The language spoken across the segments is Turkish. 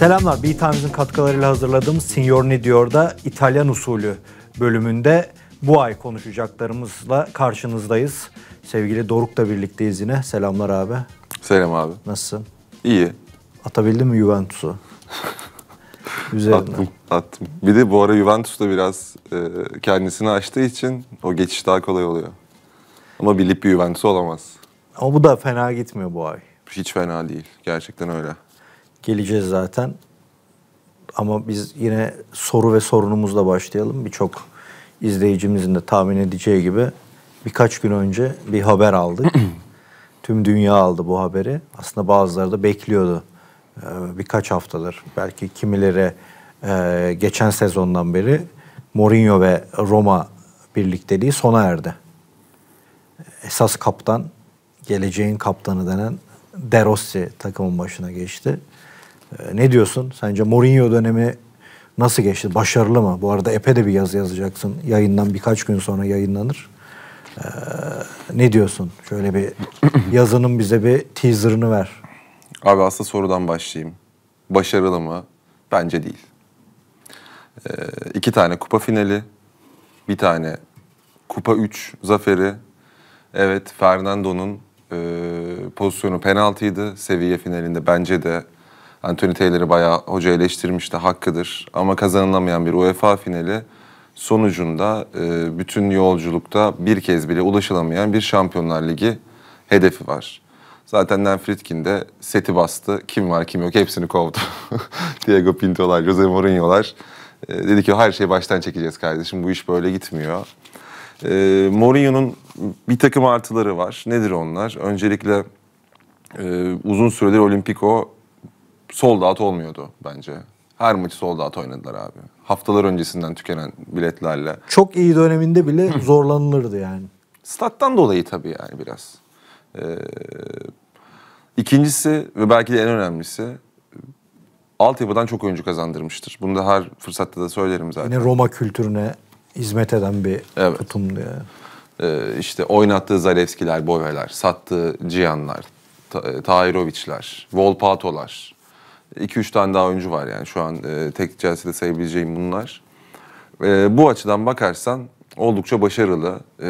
Selamlar. B-Times'in katkılarıyla hazırladığımız Senior Ne Diyor'da İtalyan usulü bölümünde bu ay konuşacaklarımızla karşınızdayız. Sevgili Doruk'la birlikteyiz yine. Selamlar abi. Selam abi. Nasılsın? İyi. Atabildin mi Juventus'u? Üzerine. Attım, attım. Bir de bu ara Juventus da biraz e, kendisini açtığı için o geçiş daha kolay oluyor. Ama bilip bir Juventus olamaz. Ama bu da fena gitmiyor bu ay. Hiç fena değil. Gerçekten öyle geleceğiz zaten. Ama biz yine soru ve sorunumuzla başlayalım. Birçok izleyicimizin de tahmin edeceği gibi birkaç gün önce bir haber aldık. Tüm dünya aldı bu haberi. Aslında bazıları da bekliyordu ee, birkaç haftadır. Belki kimileri e, geçen sezondan beri Mourinho ve Roma birlikteliği sona erdi. Esas kaptan, geleceğin kaptanı denen De Rossi takımın başına geçti. Ee, ne diyorsun? Sence Mourinho dönemi nasıl geçti? Başarılı mı? Bu arada epe de bir yazı yazacaksın. Yayından birkaç gün sonra yayınlanır. Ee, ne diyorsun? Şöyle bir yazının bize bir teaser'ını ver. Abi aslında sorudan başlayayım. Başarılı mı? Bence değil. Ee, iki tane kupa finali, bir tane kupa 3 zaferi. Evet Fernando'nun e, pozisyonu penaltıydı. Seviye finalinde bence de Anthony Taylor'ı bayağı hoca eleştirmişti, hakkıdır. Ama kazanılamayan bir UEFA finali sonucunda e, bütün yolculukta bir kez bile ulaşılamayan bir Şampiyonlar Ligi hedefi var. Zaten Dan Fritkin de seti bastı. Kim var kim yok hepsini kovdu. Diego Pinto'lar, Jose Mourinho'lar. E, dedi ki her şeyi baştan çekeceğiz kardeşim bu iş böyle gitmiyor. E, Mourinho'nun bir takım artıları var. Nedir onlar? Öncelikle e, uzun süredir Olimpiko sold out olmuyordu bence. Her maçı sold out oynadılar abi. Haftalar öncesinden tükenen biletlerle. Çok iyi döneminde bile zorlanılırdı yani. Stat'tan dolayı tabii yani biraz. Ee, ikincisi ve belki de en önemlisi altyapıdan çok oyuncu kazandırmıştır. Bunu da her fırsatta da söylerim zaten. Yine Roma kültürüne hizmet eden bir evet. kutumdu yani. Ee, işte oynattığı Zalewskiler, Boveler, sattığı Cihanlar, Ta Tahiroviçler, Volpatolar, 2-3 tane daha oyuncu var yani şu an e, tek Chelsea'de sayabileceğim bunlar. E, bu açıdan bakarsan oldukça başarılı. E,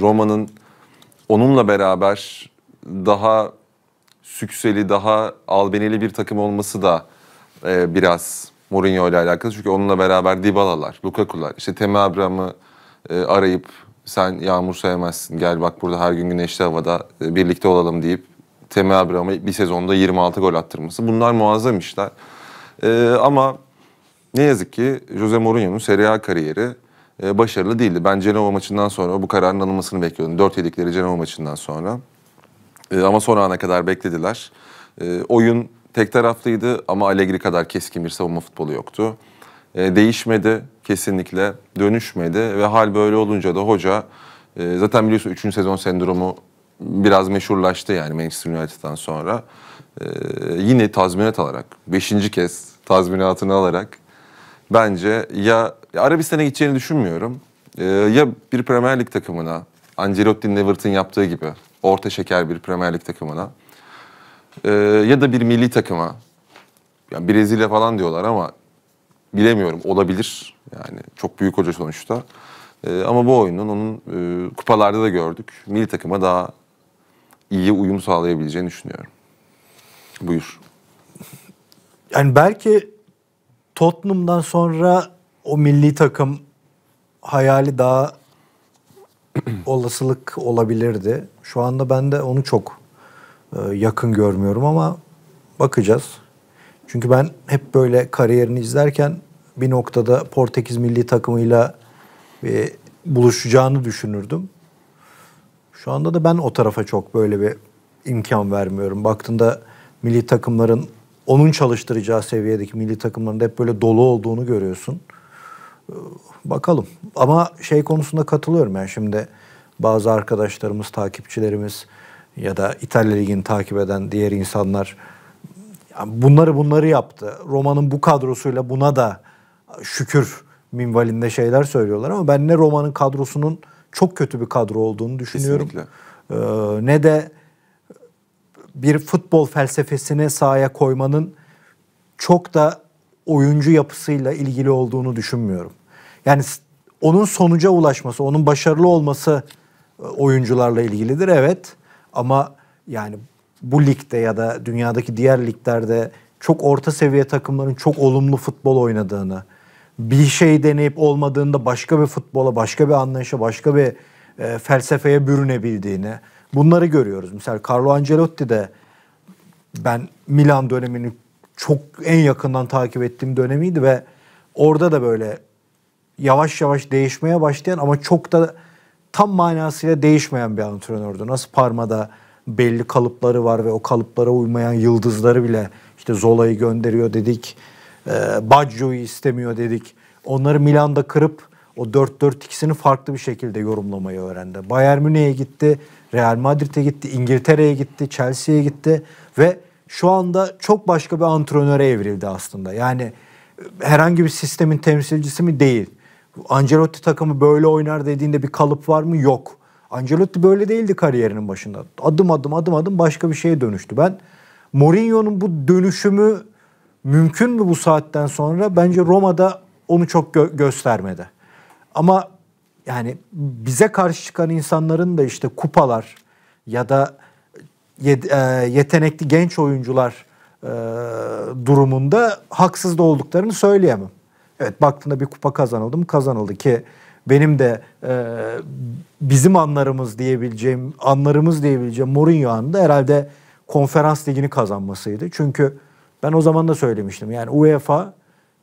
Roma'nın onunla beraber daha sükseli, daha albenili bir takım olması da e, biraz Mourinho ile alakalı. Çünkü onunla beraber Dybala'lar, Lukaku'lar, işte Temi Abram'ı e, arayıp sen yağmur sevmezsin, gel bak burada her gün güneşli havada e, birlikte olalım deyip Temi Abraham'a bir sezonda 26 gol attırması. Bunlar muazzam işler. E, ama ne yazık ki Jose Mourinho'nun Serie A kariyeri e, başarılı değildi. Ben Cenova maçından sonra bu kararın alınmasını bekliyordum. 4 yedikleri Cenova maçından sonra. E, ama son ana kadar beklediler. E, oyun tek taraflıydı ama Allegri kadar keskin bir savunma futbolu yoktu. E, değişmedi kesinlikle, dönüşmedi ve hal böyle olunca da hoca e, zaten biliyorsun 3. sezon sendromu biraz meşhurlaştı yani Manchester United'dan sonra. Ee, yine tazminat alarak, beşinci kez tazminatını alarak bence ya, ya Arabistan'a gideceğini düşünmüyorum. Ee, ya bir Premier Lig takımına, Ancelotti'nin Everton yaptığı gibi orta şeker bir Premier Lig takımına ee, ya da bir milli takıma. Yani Brezilya falan diyorlar ama bilemiyorum olabilir. Yani çok büyük hoca sonuçta. Ee, ama bu oyunun onun e, kupalarda da gördük. Milli takıma daha iyi uyum sağlayabileceğini düşünüyorum. Buyur. Yani belki Tottenham'dan sonra o milli takım hayali daha olasılık olabilirdi. Şu anda ben de onu çok e, yakın görmüyorum ama bakacağız. Çünkü ben hep böyle kariyerini izlerken bir noktada Portekiz milli takımıyla e, buluşacağını düşünürdüm. Şu anda da ben o tarafa çok böyle bir imkan vermiyorum. Baktığında milli takımların onun çalıştıracağı seviyedeki milli takımların hep böyle dolu olduğunu görüyorsun. Ee, bakalım. Ama şey konusunda katılıyorum yani şimdi bazı arkadaşlarımız, takipçilerimiz ya da İtalya Ligi'ni takip eden diğer insanlar bunları bunları yaptı. Roma'nın bu kadrosuyla buna da şükür minvalinde şeyler söylüyorlar ama ben ne Roma'nın kadrosunun çok kötü bir kadro olduğunu düşünüyorum. Kesinlikle. Ee, ne de bir futbol felsefesini sahaya koymanın çok da oyuncu yapısıyla ilgili olduğunu düşünmüyorum. Yani onun sonuca ulaşması, onun başarılı olması e, oyuncularla ilgilidir evet. Ama yani bu ligde ya da dünyadaki diğer liglerde çok orta seviye takımların çok olumlu futbol oynadığını, bir şey deneyip olmadığında başka bir futbola, başka bir anlayışa, başka bir e, felsefeye bürünebildiğini bunları görüyoruz. Mesela Carlo Ancelotti de ben Milan dönemini çok en yakından takip ettiğim dönemiydi ve orada da böyle yavaş yavaş değişmeye başlayan ama çok da tam manasıyla değişmeyen bir antrenördü. Nasıl Parma'da belli kalıpları var ve o kalıplara uymayan yıldızları bile işte Zola'yı gönderiyor dedik. E, Baggio'yu istemiyor dedik. Onları Milan'da kırıp o 4-4-2'sini farklı bir şekilde yorumlamayı öğrendi. Bayern Münih'e gitti, Real Madrid'e gitti, İngiltere'ye gitti, Chelsea'ye gitti ve şu anda çok başka bir antrenöre evrildi aslında. Yani e, herhangi bir sistemin temsilcisi mi? Değil. Ancelotti takımı böyle oynar dediğinde bir kalıp var mı? Yok. Ancelotti böyle değildi kariyerinin başında. Adım adım adım adım başka bir şeye dönüştü. Ben Mourinho'nun bu dönüşümü Mümkün mü bu saatten sonra? Bence Roma'da onu çok gö- göstermedi. Ama yani bize karşı çıkan insanların da işte kupalar ya da e, yetenekli genç oyuncular e, durumunda haksız da olduklarını söyleyemem. Evet baktığında bir kupa kazanıldı mı kazanıldı ki benim de e, bizim anlarımız diyebileceğim anlarımız diyebileceğim Mourinho anında herhalde konferans ligini kazanmasıydı. Çünkü ben o zaman da söylemiştim. Yani UEFA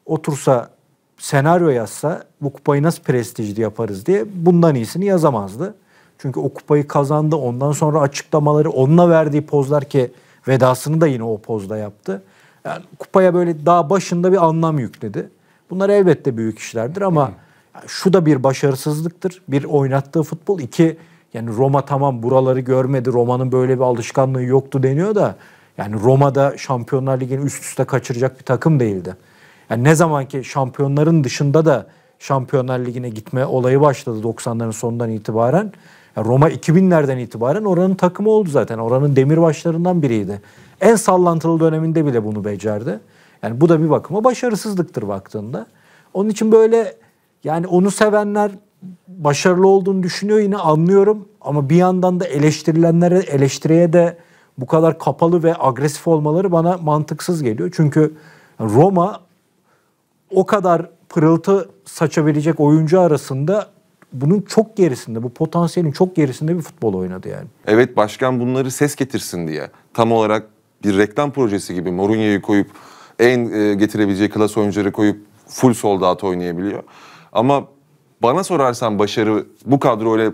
otursa senaryo yazsa bu kupayı nasıl prestijli yaparız diye bundan iyisini yazamazdı. Çünkü o kupayı kazandı. Ondan sonra açıklamaları, onunla verdiği pozlar ki vedasını da yine o pozda yaptı. Yani kupaya böyle daha başında bir anlam yükledi. Bunlar elbette büyük işlerdir ama yani şu da bir başarısızlıktır. Bir oynattığı futbol, iki yani Roma tamam buraları görmedi, Roma'nın böyle bir alışkanlığı yoktu deniyor da yani Roma'da Şampiyonlar Ligi'ni üst üste kaçıracak bir takım değildi. Yani ne zaman ki şampiyonların dışında da Şampiyonlar Ligi'ne gitme olayı başladı 90'ların sonundan itibaren. Yani Roma 2000'lerden itibaren oranın takımı oldu zaten. Oranın demirbaşlarından biriydi. En sallantılı döneminde bile bunu becerdi. Yani bu da bir bakıma başarısızlıktır baktığında. Onun için böyle yani onu sevenler başarılı olduğunu düşünüyor yine anlıyorum. Ama bir yandan da eleştirilenlere eleştiriye de bu kadar kapalı ve agresif olmaları bana mantıksız geliyor. Çünkü Roma o kadar pırıltı saçabilecek oyuncu arasında bunun çok gerisinde, bu potansiyelin çok gerisinde bir futbol oynadı yani. Evet başkan bunları ses getirsin diye tam olarak bir reklam projesi gibi Mourinho'yu koyup en e, getirebileceği klas oyuncuları koyup full sold out oynayabiliyor. Ama bana sorarsan başarı bu kadroyla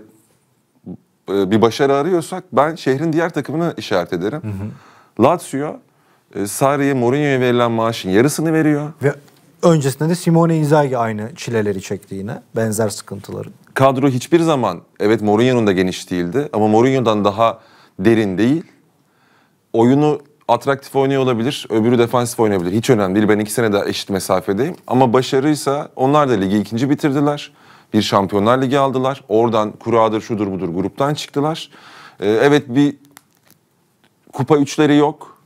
e, bir başarı arıyorsak ben şehrin diğer takımını işaret ederim. Hı hı. Lazio e, Sarri'ye Mourinho'ya verilen maaşın yarısını veriyor. Ve öncesinde de Simone Inzaghi aynı çileleri çekti yine. Benzer sıkıntıları. Kadro hiçbir zaman evet Mourinho'nun da geniş değildi ama Mourinho'dan daha derin değil. Oyunu atraktif oynuyor olabilir, öbürü defansif oynayabilir. Hiç önemli değil. Ben iki sene daha eşit mesafedeyim. Ama başarıysa onlar da ligi ikinci bitirdiler bir Şampiyonlar Ligi aldılar. Oradan kuradır şudur budur gruptan çıktılar. E, evet bir kupa üçleri yok.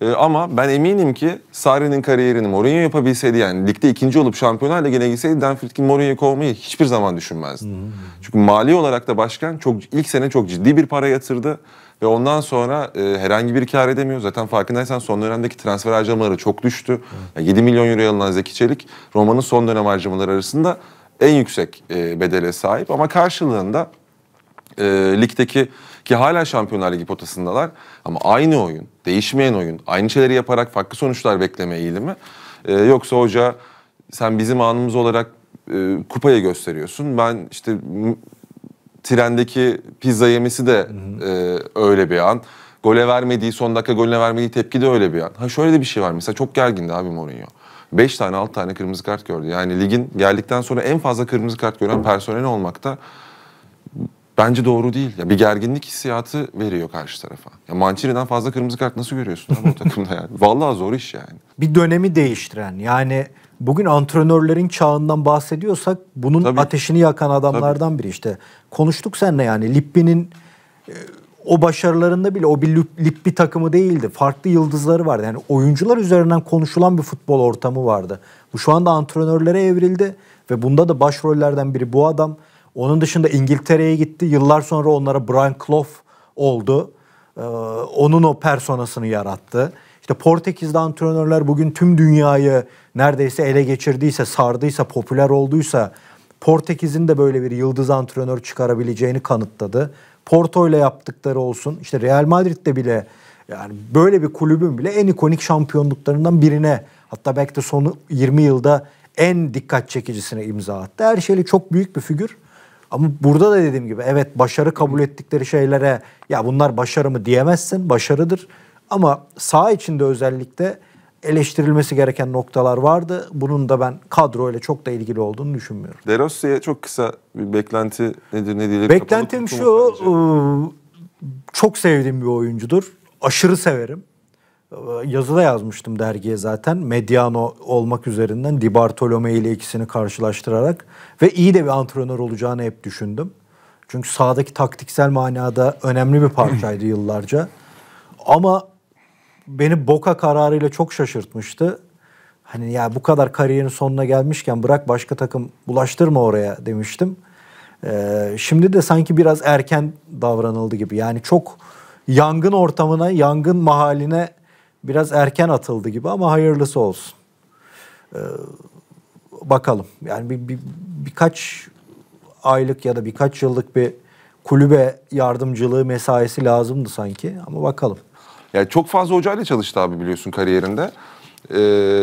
E, ama ben eminim ki Sarri'nin kariyerini Mourinho yapabilseydi yani ligde ikinci olup Şampiyonlar Ligi'ne gitseydi Danfridkin Mourinho'yu kovmayı hiçbir zaman düşünmezdi. Hmm. Çünkü mali olarak da başkan çok ilk sene çok ciddi bir para yatırdı ve ondan sonra e, herhangi bir kar edemiyor. Zaten farkındaysan son dönemdeki transfer harcamaları çok düştü. Hmm. Yani 7 milyon euro alınan Zeki Çelik Roma'nın son dönem harcamaları arasında en yüksek e, bedele sahip ama karşılığında e, ligdeki ki hala Şampiyonlar Ligi potasındalar ama aynı oyun, değişmeyen oyun, aynı şeyleri yaparak farklı sonuçlar bekleme eğilimi. E, yoksa hoca sen bizim anımız olarak e, kupayı gösteriyorsun. Ben işte trendeki pizza yemesi de e, öyle bir an. Gole vermediği, son dakika golüne vermediği tepki de öyle bir an. Ha şöyle de bir şey var mesela çok gergindi abi Mourinho. 5 tane 6 tane kırmızı kart gördü. Yani ligin geldikten sonra en fazla kırmızı kart gören personel olmakta bence doğru değil. Ya bir gerginlik hissiyatı veriyor karşı tarafa. Ya Mancini'den fazla kırmızı kart nasıl görüyorsun abi o takımda yani? Vallahi zor iş yani. Bir dönemi değiştiren yani bugün antrenörlerin çağından bahsediyorsak bunun Tabii. ateşini yakan adamlardan Tabii. biri işte. Konuştuk seninle yani Lippi'nin e, o başarılarında bile o bir lip bir takımı değildi. Farklı yıldızları vardı. Yani oyuncular üzerinden konuşulan bir futbol ortamı vardı. Bu şu anda antrenörlere evrildi ve bunda da başrollerden biri bu adam. Onun dışında İngiltere'ye gitti. Yıllar sonra onlara Brian Clough oldu. Ee, onun o personasını yarattı. İşte Portekiz'de antrenörler bugün tüm dünyayı neredeyse ele geçirdiyse, sardıysa, popüler olduysa Portekiz'in de böyle bir yıldız antrenör çıkarabileceğini kanıtladı. Porto ile yaptıkları olsun işte Real Madrid'de bile yani böyle bir kulübün bile en ikonik şampiyonluklarından birine hatta belki de son 20 yılda en dikkat çekicisine imza attı. Her şeyle çok büyük bir figür. Ama burada da dediğim gibi evet başarı kabul ettikleri şeylere ya bunlar başarı mı diyemezsin. Başarıdır. Ama sağ içinde özellikle eleştirilmesi gereken noktalar vardı. Bunun da ben kadro ile çok da ilgili olduğunu düşünmüyorum. De Rossi'ye çok kısa bir beklenti nedir ne değil? Beklentim şu ıı, çok sevdiğim bir oyuncudur. Aşırı severim. Yazıda yazmıştım dergiye zaten. Mediano olmak üzerinden Di Bartolome ile ikisini karşılaştırarak ve iyi de bir antrenör olacağını hep düşündüm. Çünkü sahadaki taktiksel manada önemli bir parçaydı yıllarca. Ama beni Boka kararıyla çok şaşırtmıştı. Hani ya bu kadar kariyerin sonuna gelmişken bırak başka takım bulaştırma oraya demiştim. Ee, şimdi de sanki biraz erken davranıldı gibi. Yani çok yangın ortamına, yangın mahaline biraz erken atıldı gibi ama hayırlısı olsun. Ee, bakalım. Yani bir, bir, birkaç aylık ya da birkaç yıllık bir kulübe yardımcılığı mesaisi lazımdı sanki ama bakalım. Yani çok fazla hocayla çalıştı abi biliyorsun kariyerinde.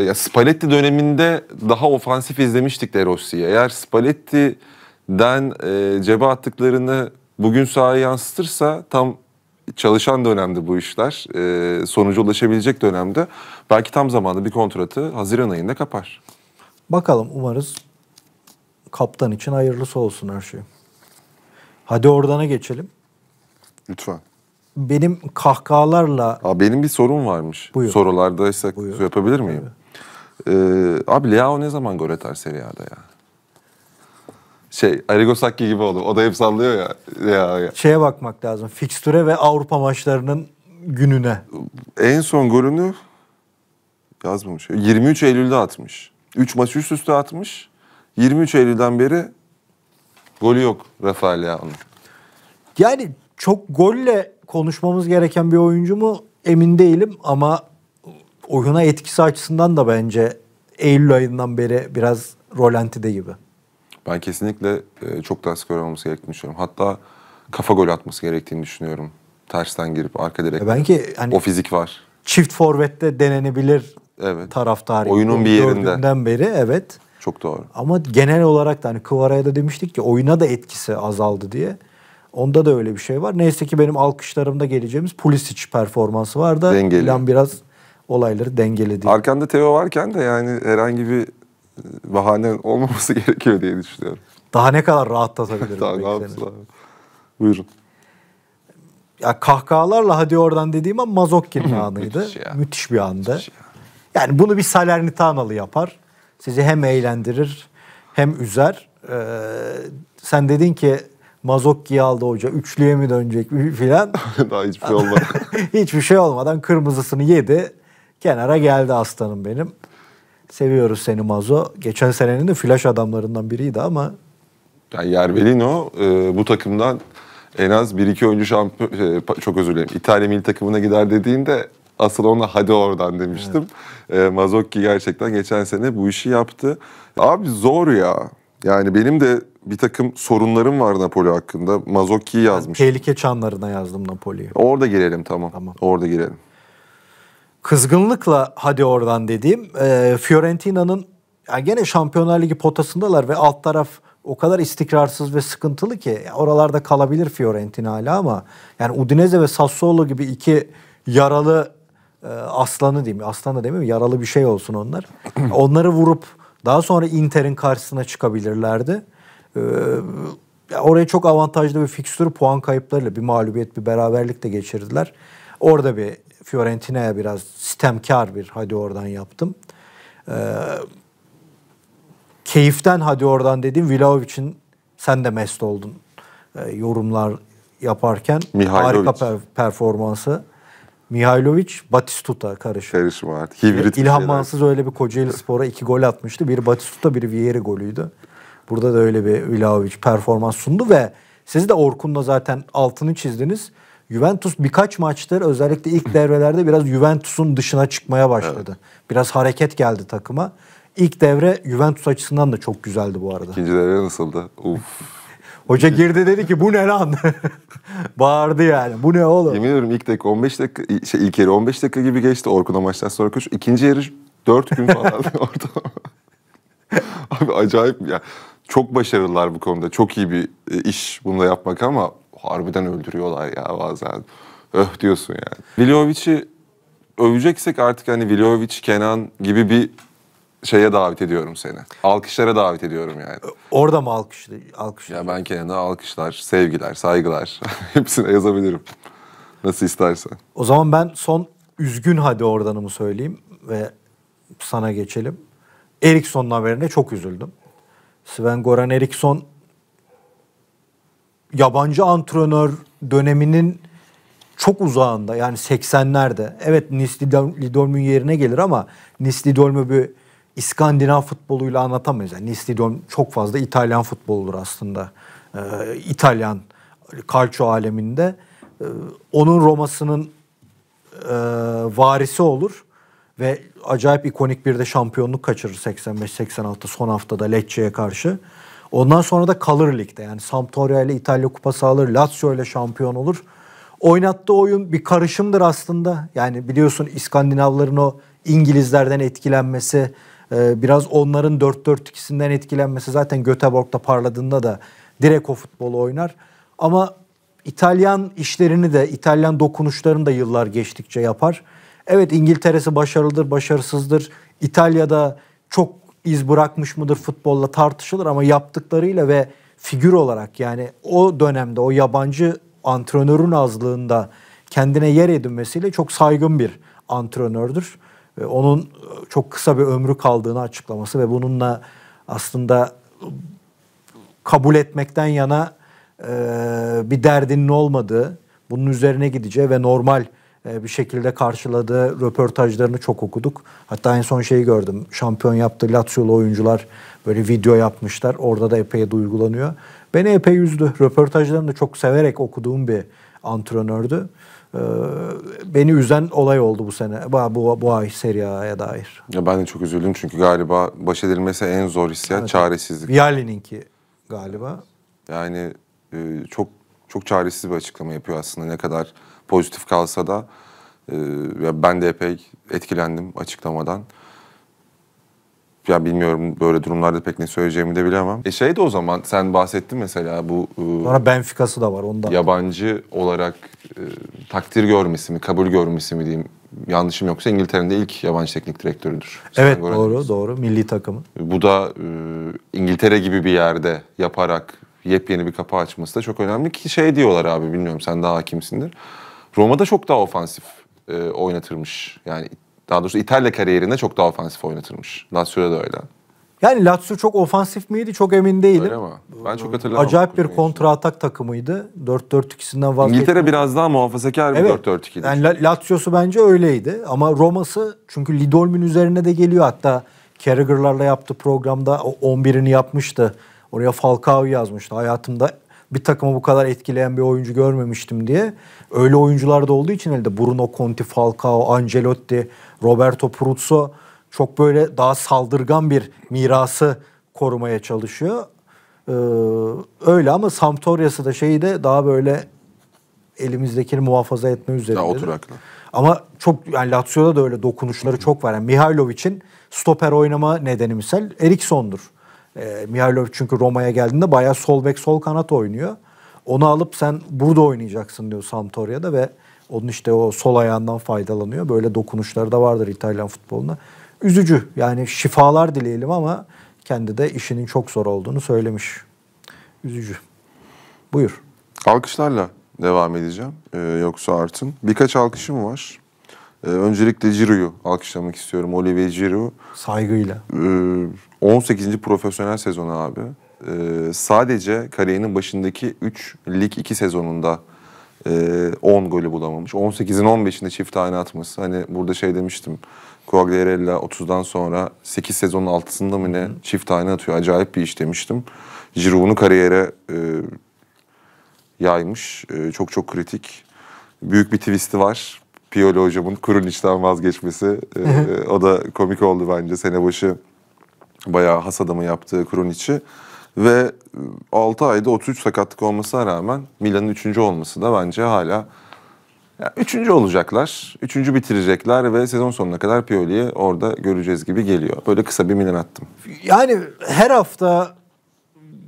Ee, Spalletti döneminde daha ofansif izlemiştik De Rossi'yi. Eğer Spalletti'den e, cebe attıklarını bugün sahaya yansıtırsa tam çalışan dönemde bu işler. E, sonuca ulaşabilecek dönemde. Belki tam zamanlı bir kontratı Haziran ayında kapar. Bakalım umarız kaptan için hayırlısı olsun her şey. Hadi ordana geçelim. Lütfen benim kahkahalarla... Abi benim bir sorum varmış. Buyur. Sorulardaysak Buyur. Şey yapabilir miyim? Buyur. Ee, abi Leao ne zaman gol atar seriyada ya? Şey, Arrigo Sacchi gibi oldu. O da hep sallıyor ya. ya, ya. Şeye bakmak lazım. Fikstüre ve Avrupa maçlarının gününe. En son golünü yazmamış. 23 Eylül'de atmış. 3 maç üst üste atmış. 23 Eylül'den beri golü yok Rafael Leao'nun. Yani çok golle konuşmamız gereken bir oyuncu mu emin değilim ama oyuna etkisi açısından da bence Eylül ayından beri biraz rolantide gibi. Ben kesinlikle e, çok daha skor olması gerektiğini düşünüyorum. Hatta kafa gol atması gerektiğini düşünüyorum. Tersten girip arka direkt. E ben ki hani o fizik var. Çift forvette denenebilir evet. taraftarı. Oyunun bir yerinde. beri evet. Çok doğru. Ama genel olarak da hani Kıvara'ya da demiştik ki oyuna da etkisi azaldı diye. Onda da öyle bir şey var. Neyse ki benim alkışlarımda geleceğimiz Pulisic performansı var da Dengeli. Milan biraz olayları dengeledi. Arkanda Teo varken de yani herhangi bir e, bahane olmaması gerekiyor diye düşünüyorum. Daha ne kadar rahatlatabilirim. Daha ne yapsın Buyurun. Ya kahkahalarla hadi oradan dediğim ama Mazokki'nin anıydı. Müthiş, ya. Müthiş bir anda. ya. Yani bunu bir Salernitanalı yapar. Sizi hem eğlendirir hem üzer. Ee, sen dedin ki Mazokki'yi aldı hoca. Üçlüye mi dönecek filan. Daha hiçbir şey olmadı. hiçbir şey olmadan kırmızısını yedi. Kenara geldi aslanım benim. Seviyoruz seni Mazo. Geçen senenin de flash adamlarından biriydi ama. Yani Yerbelino e, bu takımdan en az bir iki oyuncu şampiyon, e, çok özür dilerim. İtalya milli takımına gider dediğinde asıl ona hadi oradan demiştim. Evet. E, Mazocchi gerçekten geçen sene bu işi yaptı. Abi zor ya. Yani benim de bir takım sorunlarım var Napoli hakkında. Mazoki yazmış. tehlike çanlarına yazdım Napoli'yi. Orada girelim tamam. tamam. Orada girelim. Kızgınlıkla hadi oradan dediğim e, Fiorentina'nın yani gene Şampiyonlar Ligi potasındalar ve alt taraf o kadar istikrarsız ve sıkıntılı ki oralarda kalabilir Fiorentina hala ama yani Udinese ve Sassuolo gibi iki yaralı e, aslanı diyeyim. aslanı da demeyeyim yaralı bir şey olsun onlar. Onları vurup daha sonra Inter'in karşısına çıkabilirlerdi. Ee, oraya çok avantajlı bir fikstürü puan kayıplarıyla bir mağlubiyet bir beraberlik de geçirdiler. Orada bir Fiorentina'ya biraz sistemkar bir hadi oradan yaptım. Ee, keyiften hadi oradan dedim. Vlahovic'in sen de mest oldun ee, yorumlar yaparken Mihailovic. harika per- performansı. Mihailovic Batistuta karışım. Karışım artık. Hibrit İlhan öyle bir Kocaeli Spor'a iki gol atmıştı. Bir Batistuta bir Vieri golüydü. Burada da öyle bir Vlahovic performans sundu ve siz de Orkun'la zaten altını çizdiniz. Juventus birkaç maçtır özellikle ilk devrelerde biraz Juventus'un dışına çıkmaya başladı. Evet. Biraz hareket geldi takıma. İlk devre Juventus açısından da çok güzeldi bu arada. İkinci devre nasıldı? Uf. Hoca girdi dedi ki bu ne lan? Bağırdı yani. Bu ne oğlum? Yemin ediyorum ilk dakika 15 dakika şey ilk yarı 15 dakika gibi geçti Orkun'a maçtan sonra koş. İkinci yarı 4 gün falan orada. Abi acayip ya çok başarılılar bu konuda. Çok iyi bir e, iş bunu da yapmak ama harbiden öldürüyorlar ya bazen. Öh diyorsun yani. Vilovic'i öveceksek artık hani Vilovic, Kenan gibi bir şeye davet ediyorum seni. Alkışlara davet ediyorum yani. E, orada mı alkış, alkış? Ya ben Kenan'a alkışlar, sevgiler, saygılar hepsine yazabilirim. Nasıl istersen. O zaman ben son üzgün hadi oradanımı söyleyeyim ve sana geçelim. Erikson'un haberine çok üzüldüm. Sven Goran Eriksson yabancı antrenör döneminin çok uzağında yani 80'lerde. Evet Nis Lidolm'un yerine gelir ama Nis Lidolm'u bir İskandinav futboluyla anlatamayız. Yani Nis Lidolm çok fazla İtalyan futboludur aslında. Ee, İtalyan kalço aleminde. Ee, onun Roma'sının e, varisi olur ve acayip ikonik bir de şampiyonluk kaçırır 85-86 son haftada Lecce'ye karşı. Ondan sonra da kalır ligde. Yani Sampdoria ile İtalya kupası alır, Lazio ile şampiyon olur. Oynattığı oyun bir karışımdır aslında. Yani biliyorsun İskandinavların o İngilizlerden etkilenmesi, e, biraz onların 4-4-2'sinden etkilenmesi zaten Göteborg'da parladığında da direkt o futbolu oynar. Ama İtalyan işlerini de, İtalyan dokunuşlarını da yıllar geçtikçe yapar. Evet İngiltere'si başarılıdır, başarısızdır. İtalya'da çok iz bırakmış mıdır futbolla tartışılır ama yaptıklarıyla ve figür olarak yani o dönemde o yabancı antrenörün azlığında kendine yer edinmesiyle çok saygın bir antrenördür. Ve onun e, çok kısa bir ömrü kaldığını açıklaması ve bununla aslında e, kabul etmekten yana e, bir derdinin olmadığı, bunun üzerine gideceği ve normal e, bir şekilde karşıladı. Röportajlarını çok okuduk. Hatta en son şeyi gördüm. Şampiyon yaptı Lazio'lu oyuncular böyle video yapmışlar. Orada da epey duygulanıyor. Beni epey üzdü. Röportajlarını da çok severek okuduğum bir antrenördü. E, beni üzen olay oldu bu sene. Bu, bu, bu ay Serie A'ya dair. Ya ben de çok üzüldüm çünkü galiba baş edilmesi en zor hissiyat evet. çaresizlik. Vialli'ninki galiba. Yani e, çok çok çaresiz bir açıklama yapıyor aslında ne kadar pozitif kalsa da e, ben de epey etkilendim açıklamadan. Ya bilmiyorum böyle durumlarda pek ne söyleyeceğimi de bilemem. E şey de o zaman sen bahsettin mesela bu... E, Sonra Benfica'sı da var ondan. Yabancı olarak e, takdir görmesi mi, kabul görmesi mi diyeyim. Yanlışım yoksa İngiltere'nin de ilk yabancı teknik direktörüdür. Evet Sen doğru Goran. doğru milli takımı. Bu da e, İngiltere gibi bir yerde yaparak yepyeni bir kapı açması da çok önemli ki şey diyorlar abi bilmiyorum sen daha hakimsindir Roma'da çok daha ofansif e, oynatırmış. Yani daha doğrusu İtalya kariyerinde çok daha ofansif oynatırmış. Lazio'da da öyle. Yani Lazio çok ofansif miydi? Çok emin değilim. Öyle mi? Ben çok ee, hatırlamıyorum. Acayip bir kontra atak takımıydı. 4-4-2'sinden vazgeçti. İngiltere biraz daha muhafazakar bir evet. 4-4-2'ydi. Yani Lazio'su bence öyleydi. Ama Roma'sı çünkü Lidolmin üzerine de geliyor. Hatta Carragher'larla yaptığı programda 11'ini yapmıştı. Oraya Falcao yazmıştı. Hayatımda bir takımı bu kadar etkileyen bir oyuncu görmemiştim diye. Öyle oyuncular da olduğu için elde Bruno Conti, Falcao, Ancelotti, Roberto Pruzzo çok böyle daha saldırgan bir mirası korumaya çalışıyor. Ee, öyle ama Sampdoria'sı da şeyi de daha böyle elimizdekini muhafaza etme üzerinde. Daha oturaklı. Ama çok yani Lazio'da da öyle dokunuşları Hı-hı. çok var. Yani Mihailovic'in stoper oynama nedeni misal Eriksson'dur. E, Mihailov çünkü Roma'ya geldiğinde bayağı sol bek sol kanat oynuyor. Onu alıp sen burada oynayacaksın diyor Sampdoria'da ve onun işte o sol ayağından faydalanıyor. Böyle dokunuşları da vardır İtalyan futboluna. Üzücü yani şifalar dileyelim ama kendi de işinin çok zor olduğunu söylemiş. Üzücü. Buyur. Alkışlarla devam edeceğim. Ee, yoksa artın. Birkaç alkışım var. Ee, öncelikle Ciro'yu alkışlamak istiyorum. Olivier Ciro. Saygıyla. 18. Ee, profesyonel sezonu abi. Ee, sadece kariyerinin başındaki 3 lig 2 sezonunda 10 golü bulamamış. 18'in 15'inde çift tane atması. Hani burada şey demiştim. Quagliarella 30'dan sonra 8 sezonun altısında mı ne çift tane atıyor. Acayip bir iş demiştim. Giroud'unu kariyere yaymış. çok çok kritik. Büyük bir twist'i var. Piyoli hocamın Kurun Kuruniç'ten vazgeçmesi. E, o da komik oldu bence. Sene başı bayağı has adamı yaptığı içi Ve 6 e, ayda 33 sakatlık olmasına rağmen Milan'ın 3. olması da bence hala yani üçüncü olacaklar. Üçüncü bitirecekler ve sezon sonuna kadar Pioli'yi orada göreceğiz gibi geliyor. Böyle kısa bir milan attım. Yani her hafta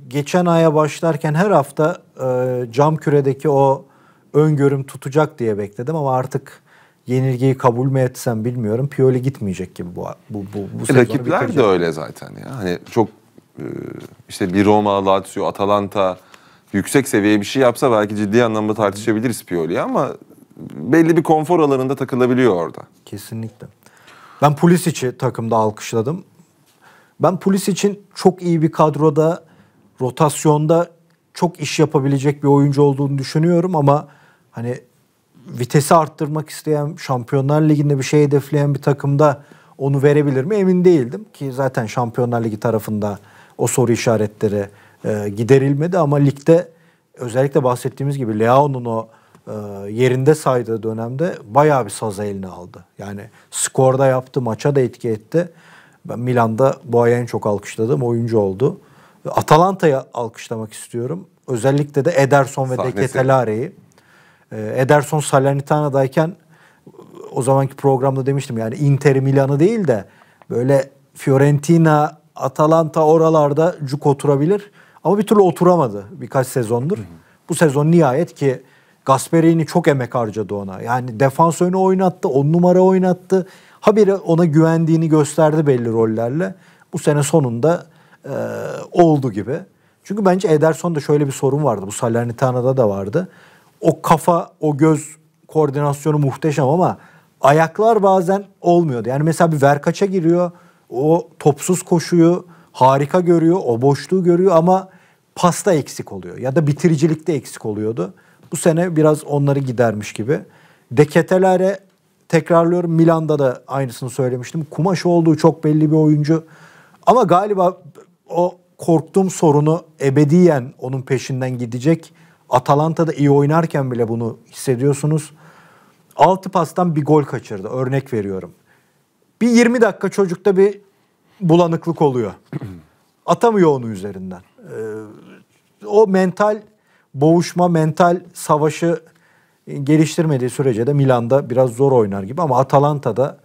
geçen aya başlarken her hafta e, cam küredeki o öngörüm tutacak diye bekledim ama artık yenilgiyi kabul mü etsem bilmiyorum. Pioli gitmeyecek gibi bu bu bu, bu Rakipler bitirecek. de öyle zaten ya. Hani çok e, işte bir Roma, Lazio, Atalanta yüksek seviye bir şey yapsa belki ciddi anlamda tartışabiliriz Pioli'yi ama belli bir konfor alanında takılabiliyor orada. Kesinlikle. Ben polis içi takımda alkışladım. Ben polis için çok iyi bir kadroda, rotasyonda çok iş yapabilecek bir oyuncu olduğunu düşünüyorum ama hani vitesi arttırmak isteyen, Şampiyonlar Ligi'nde bir şey hedefleyen bir takımda onu verebilir mi emin değildim. Ki zaten Şampiyonlar Ligi tarafında o soru işaretleri e, giderilmedi ama ligde özellikle bahsettiğimiz gibi Leao'nun o e, yerinde saydığı dönemde bayağı bir saza elini aldı. Yani skorda yaptı, maça da etki etti. Ben Milan'da Boğa'yı en çok alkışladığım oyuncu oldu. Atalanta'yı alkışlamak istiyorum. Özellikle de Ederson ve Sahnesi. De Ketelare'yi. Ee, Ederson Salernitana'dayken o zamanki programda demiştim yani Inter Milan'ı değil de böyle Fiorentina, Atalanta oralarda cuk oturabilir. Ama bir türlü oturamadı birkaç sezondur. Hı hı. Bu sezon nihayet ki Gasperini çok emek harcadı ona. Yani defans oyunu oynattı, on numara oynattı. Habire ona güvendiğini gösterdi belli rollerle. Bu sene sonunda e, oldu gibi. Çünkü bence Ederson'da şöyle bir sorun vardı. Bu Salernitana'da da vardı o kafa, o göz koordinasyonu muhteşem ama ayaklar bazen olmuyordu. Yani mesela bir verkaça giriyor. O topsuz koşuyu harika görüyor. O boşluğu görüyor ama pasta eksik oluyor. Ya da bitiricilikte eksik oluyordu. Bu sene biraz onları gidermiş gibi. Deketelere tekrarlıyorum. Milan'da da aynısını söylemiştim. Kumaş olduğu çok belli bir oyuncu. Ama galiba o korktuğum sorunu ebediyen onun peşinden gidecek Atalanta'da iyi oynarken bile bunu hissediyorsunuz. 6 pastan bir gol kaçırdı örnek veriyorum. Bir 20 dakika çocukta bir bulanıklık oluyor. Atamıyor onu üzerinden. Ee, o mental boğuşma, mental savaşı geliştirmediği sürece de Milan'da biraz zor oynar gibi ama Atalanta'da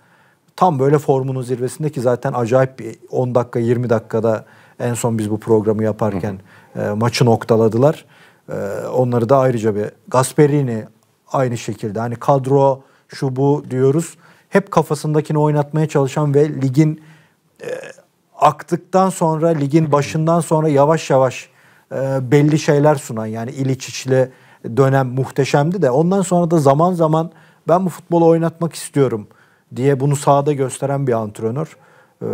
tam böyle formunun zirvesindeki zaten acayip bir 10 dakika 20 dakikada en son biz bu programı yaparken e, maçı noktaladılar. Ee, onları da ayrıca bir Gasperini aynı şekilde. Hani kadro şu bu diyoruz. Hep kafasındakini oynatmaya çalışan ve ligin e, aktıktan sonra ligin başından sonra yavaş yavaş e, belli şeyler sunan yani İliçiç'li dönem muhteşemdi de ondan sonra da zaman zaman ben bu futbolu oynatmak istiyorum diye bunu sahada gösteren bir antrenör. Ee,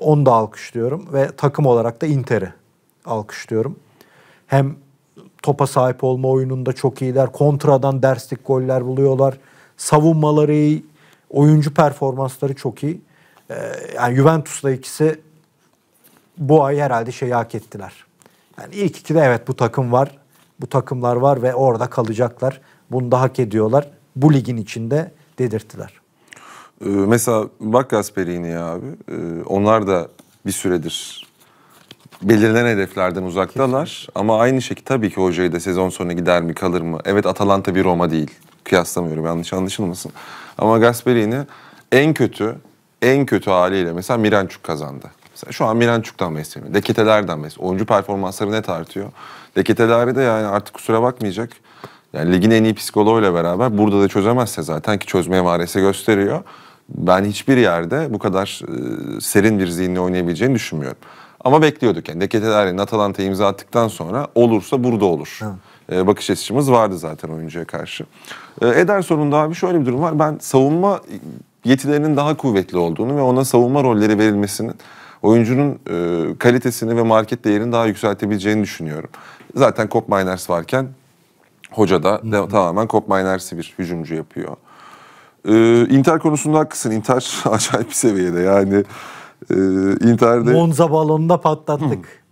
onu da alkışlıyorum ve takım olarak da Inter'i alkışlıyorum. Hem topa sahip olma oyununda çok iyiler. Kontradan derslik goller buluyorlar. Savunmaları iyi. Oyuncu performansları çok iyi. Ee, yani Juventus'la ikisi bu ay herhalde şey hak ettiler. Yani ilk iki de evet bu takım var. Bu takımlar var ve orada kalacaklar. Bunu da hak ediyorlar. Bu ligin içinde dedirttiler. Ee, mesela bak Gasperini abi. Ee, onlar da bir süredir belirlenen hedeflerden uzaktalar. Kesinlikle. Ama aynı şekilde tabii ki hocayı da sezon sonuna gider mi kalır mı? Evet Atalanta bir Roma değil. Kıyaslamıyorum yanlış anlaşılmasın. Ama Gasperini en kötü en kötü haliyle mesela Miranchuk kazandı. Mesela şu an Miranchuk'tan besleniyor. Deketelerden besleniyor. Oyuncu performansları net artıyor. Deketeleri de yani artık kusura bakmayacak. Yani ligin en iyi psikoloğuyla beraber burada da çözemezse zaten ki çözmeye varese gösteriyor. Ben hiçbir yerde bu kadar e, serin bir zihinle oynayabileceğini düşünmüyorum. Ama bekliyorduk yani. Deketelari'nin Atalanta'ya imza attıktan sonra olursa burada olur. Evet. E, bakış açımız vardı zaten oyuncuya karşı. E, ee, Ederson'un da abi şöyle bir durum var. Ben savunma yetilerinin daha kuvvetli olduğunu ve ona savunma rolleri verilmesinin oyuncunun e, kalitesini ve market değerini daha yükseltebileceğini düşünüyorum. Zaten Kop Miners varken hoca da Hı -hı. tamamen Kop Miners'i bir hücumcu yapıyor. Ee, Inter konusunda haklısın. Inter acayip bir seviyede yani. Ee, Inter'de... Monza balonunda patlattık.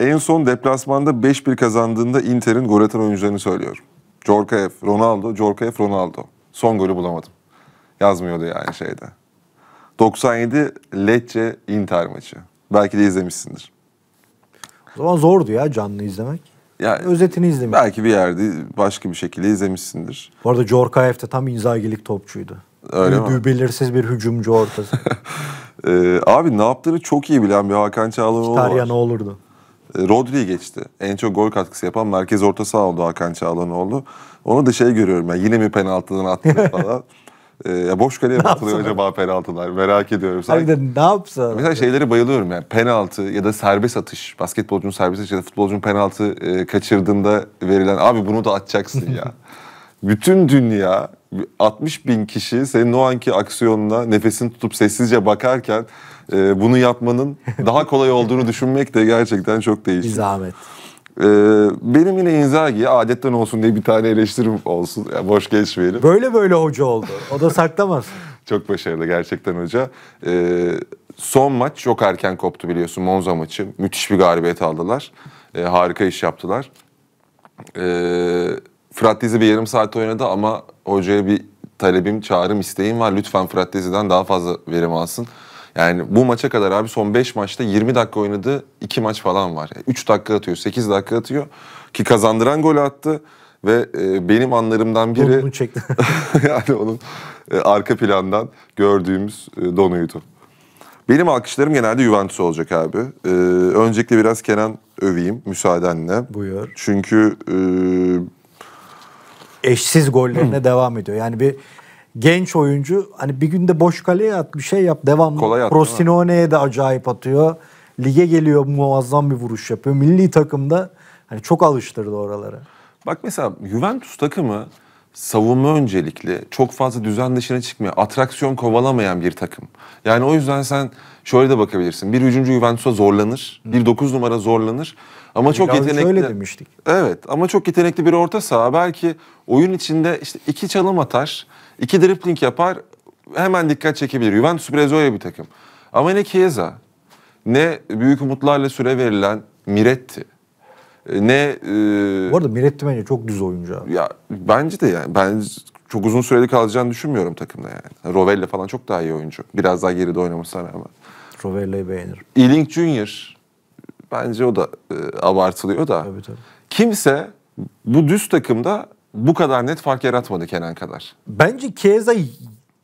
Hmm. En son deplasmanda 5-1 kazandığında Inter'in gol atan oyuncularını söylüyorum. Jorkaev, Ronaldo, Jorkaev, Ronaldo. Son golü bulamadım. Yazmıyordu yani şeyde. 97 Lecce Inter maçı. Belki de izlemişsindir. O zaman zordu ya canlı izlemek. Yani, Özetini izlemek. Belki bir yerde başka bir şekilde izlemişsindir. Bu arada Jorkaev de tam inzagilik topçuydu. Öyle Üdüğü mi? belirsiz bir hücumcu ortası. ee, abi ne yaptığını çok iyi bilen bir Hakan Çalhanoğlu var. ne olurdu. Ee, Rodri geçti. En çok gol katkısı yapan merkez orta saha oldu Hakan Çalhanoğlu. Onu da şey görüyorum ben yine mi penaltıdan attı falan. E, boş kaleye bakılıyor acaba penaltılar merak ediyorum. Sanki. Hayır ne yapsa? Mesela şeyleri bayılıyorum yani penaltı ya da serbest atış. Basketbolcunun serbest atış ya da futbolcunun penaltı e, kaçırdığında verilen abi bunu da atacaksın ya. bütün dünya 60 bin kişi senin o anki aksiyonuna nefesini tutup sessizce bakarken e, bunu yapmanın daha kolay olduğunu düşünmek de gerçekten çok değişik. Bir zahmet. Ee, benim yine Inzaghi'ye adetten olsun diye bir tane eleştirim olsun. Yani boş geçmeyelim. Böyle böyle hoca oldu. O da saklamaz. çok başarılı gerçekten hoca. Ee, son maç çok erken koptu biliyorsun Monza maçı. Müthiş bir galibiyet aldılar. Ee, harika iş yaptılar. Ee, Fırat Dizi bir yarım saat oynadı ama hocaya bir talebim, çağrım, isteğim var. Lütfen Fırat Dizi'den daha fazla verim alsın. Yani bu maça kadar abi son 5 maçta 20 dakika oynadı. 2 maç falan var. 3 dakika atıyor, 8 dakika atıyor. Ki kazandıran golü attı. Ve e, benim anlarımdan biri... Bunu çekti. yani onun e, arka plandan gördüğümüz e, donuydu. Benim alkışlarım genelde Juventus olacak abi. Ee, öncelikle biraz Kenan öveyim müsaadenle. Buyur. Çünkü e, eşsiz gollerine devam ediyor. Yani bir genç oyuncu hani bir günde boş kaleye at bir şey yap devamlı. Kolay at, Rosinone'ye de acayip atıyor. Lige geliyor muazzam bir vuruş yapıyor. Milli takımda hani çok alıştırdı oraları. Bak mesela Juventus takımı savunma öncelikli, çok fazla düzen dışına çıkmıyor, atraksiyon kovalamayan bir takım. Yani o yüzden sen şöyle de bakabilirsin. Bir hücumcu Juventus'a zorlanır, bir dokuz numara zorlanır. Ama çok yetenekli. Şöyle demiştik. Evet ama çok yetenekli bir orta saha. Belki oyun içinde işte iki çalım atar, iki dribbling yapar hemen dikkat çekebilir. Juventus biraz öyle bir takım. Ama ne Chiesa, ne büyük umutlarla süre verilen Miretti, e, ne... E, Bu arada Miretti bence çok düz oyuncu abi. Ya bence de yani. Ben çok uzun süreli kalacağını düşünmüyorum takımda yani. Rovella falan çok daha iyi oyuncu. Biraz daha geride oynamasına rağmen. Rovella'yı beğenirim. Ealing Junior bence o da e, abartılıyor da. Tabii, tabii. Kimse bu düz takımda bu kadar net fark yaratmadı Kenan kadar. Bence Keza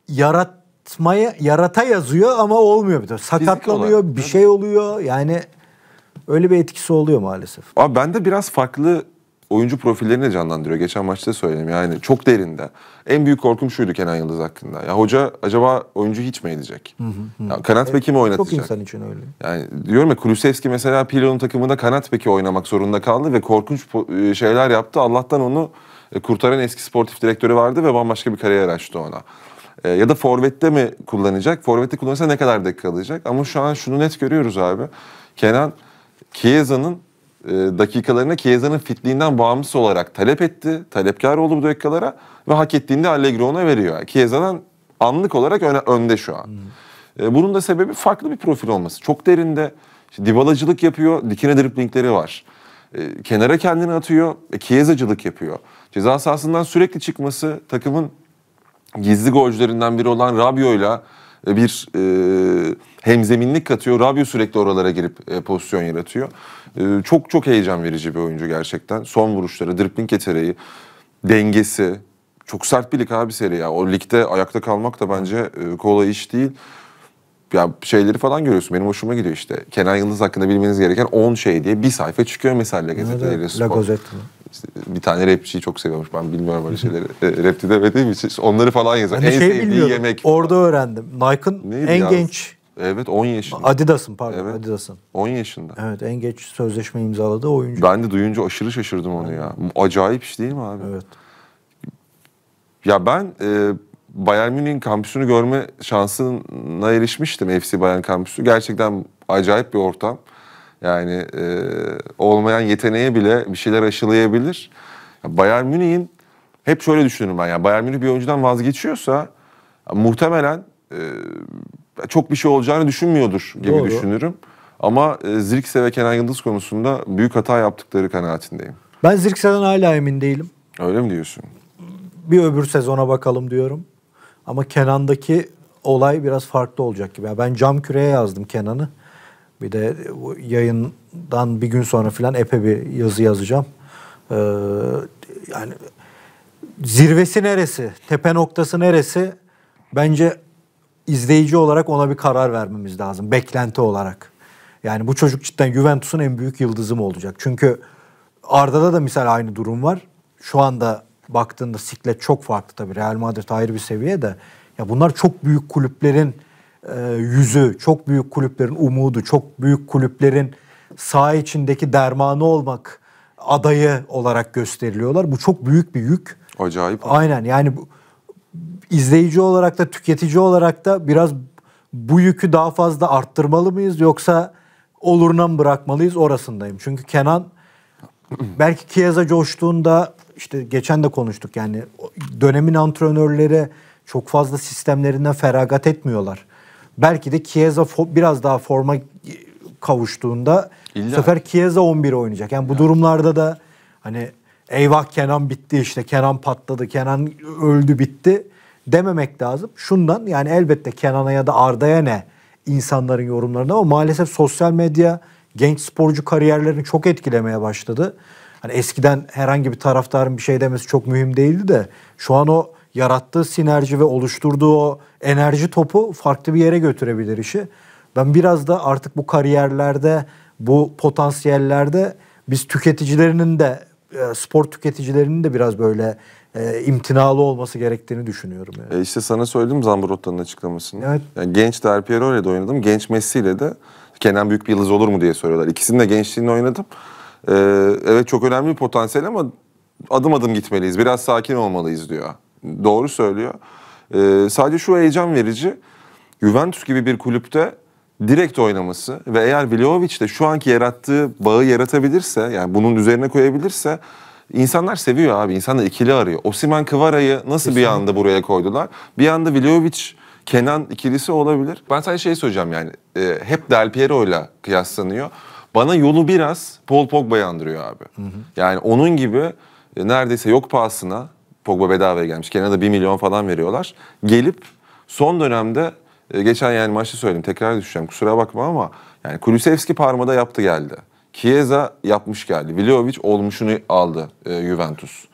yaratmaya yarata yazıyor ama olmuyor bir de. Sakatlanıyor, bir şey oluyor. Yani öyle bir etkisi oluyor maalesef. Abi de biraz farklı oyuncu profillerini canlandırıyor. Geçen maçta söyledim yani çok derinde. En büyük korkum şuydu Kenan Yıldız hakkında. Ya hoca acaba oyuncu hiç mi edecek? Hı hı, kanat evet, beki mi oynatacak? Çok insan için öyle. Yani diyorum ya Kulusevski mesela Pirlo'nun takımında kanat beki oynamak zorunda kaldı ve korkunç e, şeyler yaptı. Allah'tan onu e, kurtaran eski sportif direktörü vardı ve bambaşka bir kariyer açtı ona. E, ya da forvette mi kullanacak? Forvette kullanırsa ne kadar dakika alacak? Ama şu an şunu net görüyoruz abi. Kenan Chiesa'nın e, dakikalarını Chiesa'nın fitliğinden bağımsız olarak talep etti. Talepkar oldu bu dakikalara ve hak ettiğinde Allegri ona veriyor. Chiesa'dan anlık olarak öne, önde şu an. Hmm. Bunun da sebebi farklı bir profil olması. Çok derinde işte dibalacılık yapıyor, dikine driplingleri var. E, kenara kendini atıyor, e, Chiesa'cılık yapıyor. Ceza sahasından sürekli çıkması takımın gizli golcülerinden biri olan Rabio'yla e, bir... E, hem zeminlik katıyor. Rabio sürekli oralara girip e, pozisyon yaratıyor. E, çok çok heyecan verici bir oyuncu gerçekten. Son vuruşları, dribbling yeteneği, dengesi. Çok sert bir lig abi seri ya. O ligde ayakta kalmak da bence e, kolay iş değil. Ya şeyleri falan görüyorsun. Benim hoşuma gidiyor işte. Kenan Yıldız hakkında bilmeniz gereken 10 şey diye bir sayfa çıkıyor mesela La Gazette işte bir tane rapçiyi çok seviyormuş. Ben bilmiyorum öyle şeyleri. e, rapti demediğim için onları falan yazar. Hani en şey sevdiği yemek. Orada öğrendim. Nike'ın en ya? genç Evet 10 yaşında. Adidas'ın pardon evet. Adidas'ın. 10 yaşında. Evet en geç sözleşme imzaladığı oyuncu. Ben de duyunca aşırı şaşırdım onu ya. Acayip iş değil mi abi? Evet. Ya ben e, Bayern Münih'in kampüsünü görme şansına erişmiştim FC Bayern kampüsü. Gerçekten acayip bir ortam. Yani e, olmayan yeteneğe bile bir şeyler aşılayabilir. Bayern Münih'in hep şöyle düşünürüm ben. Yani Bayern Münih bir oyuncudan vazgeçiyorsa muhtemelen e, çok bir şey olacağını düşünmüyordur gibi Doğru. düşünürüm. Ama e, Zirkse ve Kenan Yıldız konusunda büyük hata yaptıkları kanaatindeyim. Ben Zirkse'den hala emin değilim. Öyle mi diyorsun? Bir öbür sezona bakalım diyorum. Ama Kenan'daki olay biraz farklı olacak gibi. Yani ben cam küreye yazdım Kenan'ı. Bir de yayından bir gün sonra falan epey bir yazı yazacağım. Ee, yani zirvesi neresi? Tepe noktası neresi? Bence izleyici olarak ona bir karar vermemiz lazım. Beklenti olarak. Yani bu çocuk cidden Juventus'un en büyük yıldızı mı olacak? Çünkü Arda'da da misal aynı durum var. Şu anda baktığında siklet çok farklı tabii. Real Madrid ayrı bir seviye de. Ya bunlar çok büyük kulüplerin e, yüzü, çok büyük kulüplerin umudu, çok büyük kulüplerin saha içindeki dermanı olmak adayı olarak gösteriliyorlar. Bu çok büyük bir yük. Acayip. Aynen yani bu, izleyici olarak da tüketici olarak da biraz bu yükü daha fazla arttırmalı mıyız yoksa oluruna mı bırakmalıyız orasındayım. Çünkü Kenan belki Kiyaza coştuğunda işte geçen de konuştuk yani dönemin antrenörleri çok fazla sistemlerinden feragat etmiyorlar. Belki de Kiyaza biraz daha forma kavuştuğunda İlla. bu sefer Kiyaza 11 oynayacak. Yani bu ya. durumlarda da hani eyvah Kenan bitti işte Kenan patladı Kenan öldü bitti dememek lazım. Şundan yani elbette Kenan'a ya da Arda'ya ne insanların yorumlarına ama maalesef sosyal medya genç sporcu kariyerlerini çok etkilemeye başladı. Hani eskiden herhangi bir taraftarın bir şey demesi çok mühim değildi de şu an o yarattığı sinerji ve oluşturduğu o enerji topu farklı bir yere götürebilir işi. Ben biraz da artık bu kariyerlerde, bu potansiyellerde biz tüketicilerinin de e, spor tüketicilerinin de biraz böyle e, imtinalı olması gerektiğini düşünüyorum. Yani. E işte sana söyledim Zambrotta'nın açıklamasını. Evet. Yani genç Del Piero ile de oynadım. Genç Messi ile de Kenan Büyük bir yıldız olur mu diye soruyorlar. İkisini de gençliğini oynadım. E, evet çok önemli bir potansiyel ama adım adım gitmeliyiz. Biraz sakin olmalıyız diyor. Doğru söylüyor. E, sadece şu heyecan verici. Juventus gibi bir kulüpte direkt oynaması ve eğer Vlahovic de şu anki yarattığı bağı yaratabilirse yani bunun üzerine koyabilirse İnsanlar seviyor abi. İnsanlar ikili arıyor. Osimen Kıvara'yı nasıl Kesinlikle. bir anda buraya koydular? Bir anda Viljovic Kenan ikilisi olabilir. Ben sadece şey söyleyeceğim yani. E, hep Del Piero'yla kıyaslanıyor. Bana yolu biraz Paul Pogba'yı andırıyor abi. Hı hı. Yani onun gibi e, neredeyse yok pahasına Pogba bedavaya gelmiş. Kenan'a 1 milyon falan veriyorlar. Gelip son dönemde e, geçen yani maçı söyledim tekrar düşeceğim kusura bakma ama yani Kulusevski parmada yaptı geldi. Chiesa yapmış geldi. Vlahovic olmuşunu aldı e, Juventus.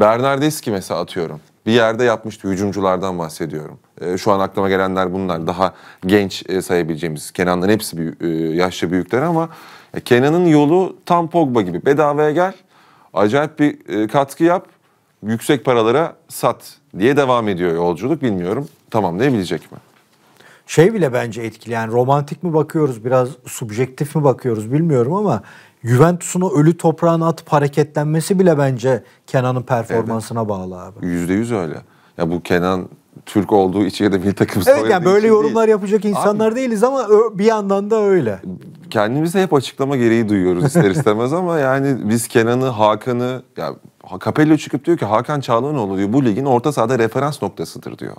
Bernardeski mesela atıyorum. Bir yerde yapmıştı. Hücumculardan bahsediyorum. E, şu an aklıma gelenler bunlar. Daha genç e, sayabileceğimiz. Kenan'ın hepsi büyük, e, yaşça büyükler ama e, Kenan'ın yolu tam Pogba gibi. Bedavaya gel. Acayip bir e, katkı yap. Yüksek paralara sat diye devam ediyor yolculuk. Bilmiyorum tamamlayabilecek mi? şey bile bence etkili. yani romantik mi bakıyoruz biraz subjektif mi bakıyoruz bilmiyorum ama Juventus'un o ölü toprağına atıp hareketlenmesi bile bence Kenan'ın performansına evet. bağlı abi. Yüzde yüz öyle. Ya bu Kenan Türk olduğu için ya da milli takım Evet yani böyle yorumlar değil. yapacak insanlar abi, değiliz ama bir yandan da öyle. Kendimize hep açıklama gereği duyuyoruz ister istemez ama yani biz Kenan'ı, Hakan'ı ya Capello çıkıp diyor ki Hakan Çağlanoğlu diyor bu ligin orta sahada referans noktasıdır diyor.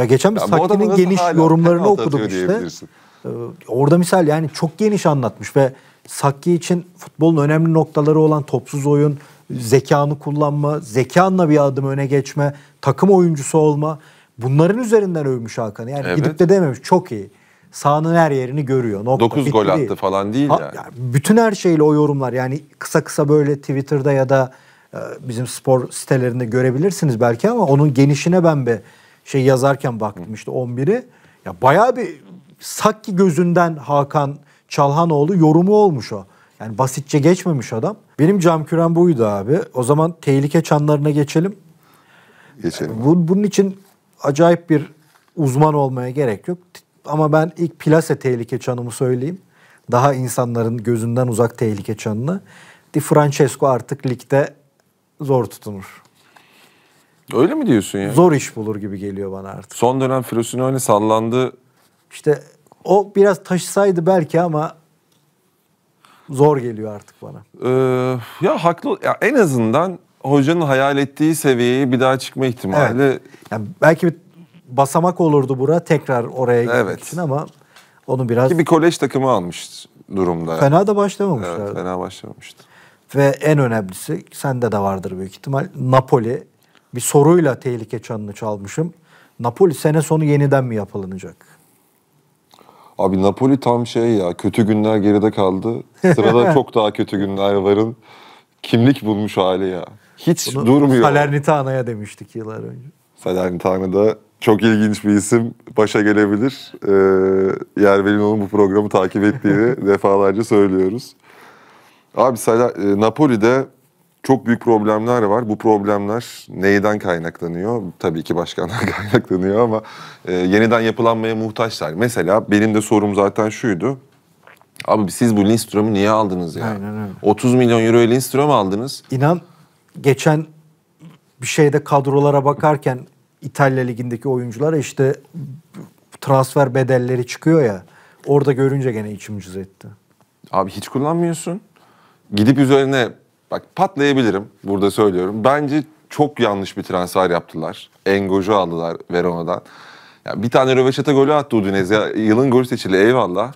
Ya geçen bir Sakki'nin geniş yorumlarını okuduk işte. Ee, orada misal yani çok geniş anlatmış ve Sakki için futbolun önemli noktaları olan topsuz oyun, zekanı kullanma, zekanla bir adım öne geçme, takım oyuncusu olma. Bunların üzerinden övmüş Hakan'ı. Yani evet. gidip de dememiş çok iyi. Sahanın her yerini görüyor. Nokta. 9 gol attı değil. falan değil ha, yani. yani. Bütün her şeyle o yorumlar yani kısa kısa böyle Twitter'da ya da e, bizim spor sitelerinde görebilirsiniz belki ama onun genişine ben bir şey yazarken baktım işte 11'i. Ya bayağı bir Sakki gözünden Hakan Çalhanoğlu yorumu olmuş o. Yani basitçe geçmemiş adam. Benim cam kürem buydu abi. O zaman tehlike çanlarına geçelim. Geçelim. Yani bu, bunun için acayip bir uzman olmaya gerek yok. Ama ben ilk plase tehlike çanımı söyleyeyim. Daha insanların gözünden uzak tehlike çanını. Di Francesco artık ligde zor tutunur. Öyle mi diyorsun yani? Zor iş bulur gibi geliyor bana artık. Son dönem Frosinone sallandı. İşte o biraz taşısaydı belki ama zor geliyor artık bana. Ee, ya haklı. Ya en azından hocanın hayal ettiği seviyeye bir daha çıkma ihtimali. Evet. Yani belki bir basamak olurdu bura tekrar oraya gitmek evet. için ama onu biraz... Ki bir kolej takımı almış durumda. Fena da başlamamışlar. Evet, fena başlamamıştı. Ve en önemlisi sende de vardır büyük ihtimal Napoli bir soruyla tehlike çanını çalmışım. Napoli sene sonu yeniden mi yapılınacak? Abi Napoli tam şey ya kötü günler geride kaldı. Sırada çok daha kötü günler varın. Kimlik bulmuş hali ya. Hiç Bunu durmuyor. Salernitana'ya demiştik yıllar önce. Salernitana'da çok ilginç bir isim başa gelebilir. Ee, onun bu programı takip ettiğini defalarca söylüyoruz. Abi Saler, Napoli'de çok büyük problemler var. Bu problemler neyden kaynaklanıyor? Tabii ki başkanlar kaynaklanıyor ama e, yeniden yapılanmaya muhtaçlar. Mesela benim de sorum zaten şuydu. Abi siz bu Lindström'ü niye aldınız ya? Aynen öyle. 30 milyon euroya Lindström aldınız. İnan geçen bir şeyde kadrolara bakarken İtalya Ligi'ndeki oyuncular işte transfer bedelleri çıkıyor ya. Orada görünce gene içim cız etti. Abi hiç kullanmıyorsun. Gidip üzerine Bak patlayabilirim burada söylüyorum. Bence çok yanlış bir transfer yaptılar. Engoj'u aldılar Verona'dan. Yani bir tane Röveşat'a golü attı Udinese. Yılın golü seçili eyvallah.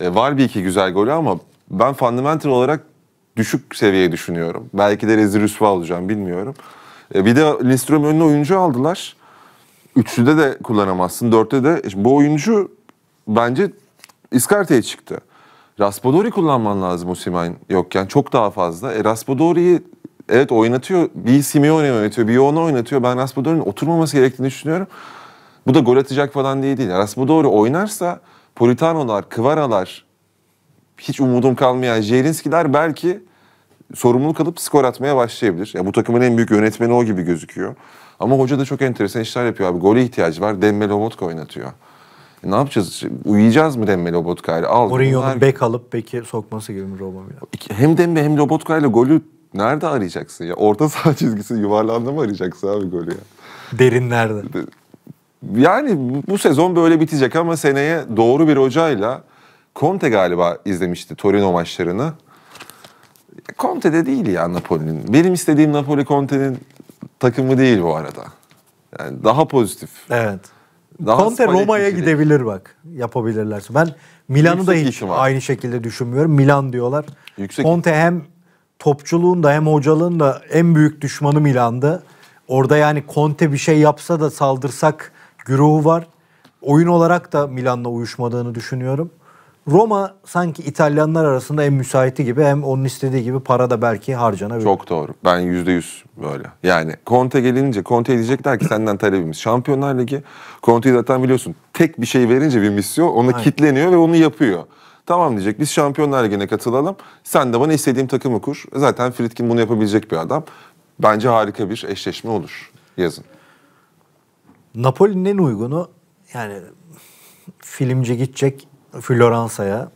E, var bir iki güzel golü ama ben fundamental olarak düşük seviye düşünüyorum. Belki de rezil rüsva olacağım bilmiyorum. E, bir de Lindström önüne oyuncu aldılar. Üçlüde de kullanamazsın, dörtte de. E, şimdi bu oyuncu bence iskarteye çıktı. Raspadori kullanman lazım Osimhen yokken çok daha fazla. E, Raspadori'yi evet oynatıyor. Bir Simeone oynatıyor, bir onu oynatıyor. Ben Raspadori'nin oturmaması gerektiğini düşünüyorum. Bu da gol atacak falan diye değil. Raspadori oynarsa Politano'lar, Kıvaralar, hiç umudum kalmayan Jerinskiler belki sorumluluk alıp skor atmaya başlayabilir. Ya bu takımın en büyük yönetmeni o gibi gözüküyor. Ama hoca da çok enteresan işler yapıyor abi. Gole ihtiyacı var. Dembele Homotka oynatıyor ne yapacağız? Şey, uyuyacağız mı Dembe Robotka ile? Al. Mourinho'nun bek alıp beki sokması gibi mi Roma ile? Hem Dembe hem Robotka ile golü nerede arayacaksın ya? Orta saha çizgisi yuvarlandı mı arayacaksın abi golü ya? Derin nerede? Yani bu sezon böyle bitecek ama seneye doğru bir hocayla Conte galiba izlemişti Torino maçlarını. Conte de değil ya Napoli'nin. Benim istediğim Napoli Conte'nin takımı değil bu arada. Yani daha pozitif. Evet. Daha Conte Roma'ya gidebilir bak. Yapabilirlerse. Ben Milan'ı da hiç aynı şekilde düşünmüyorum. Milan diyorlar. Yüksek. Conte hem topçuluğun da hem hocalığın da en büyük düşmanı Milan'dı. Orada yani Conte bir şey yapsa da saldırsak güruhu var. Oyun olarak da Milan'la uyuşmadığını düşünüyorum. Roma sanki İtalyanlar arasında en müsaiti gibi hem onun istediği gibi para da belki harcanabilir. Çok doğru. Ben yüzde yüz böyle. Yani Conte gelince Conte diyecekler ki senden talebimiz. Şampiyonlar Ligi Conte'yi zaten biliyorsun tek bir şey verince bir misyon ona Aynen. kitleniyor ve onu yapıyor. Tamam diyecek biz Şampiyonlar Ligi'ne katılalım. Sen de bana istediğim takımı kur. Zaten Fritkin bunu yapabilecek bir adam. Bence harika bir eşleşme olur yazın. Napoli'nin en uygunu yani filmci gidecek Floransa'ya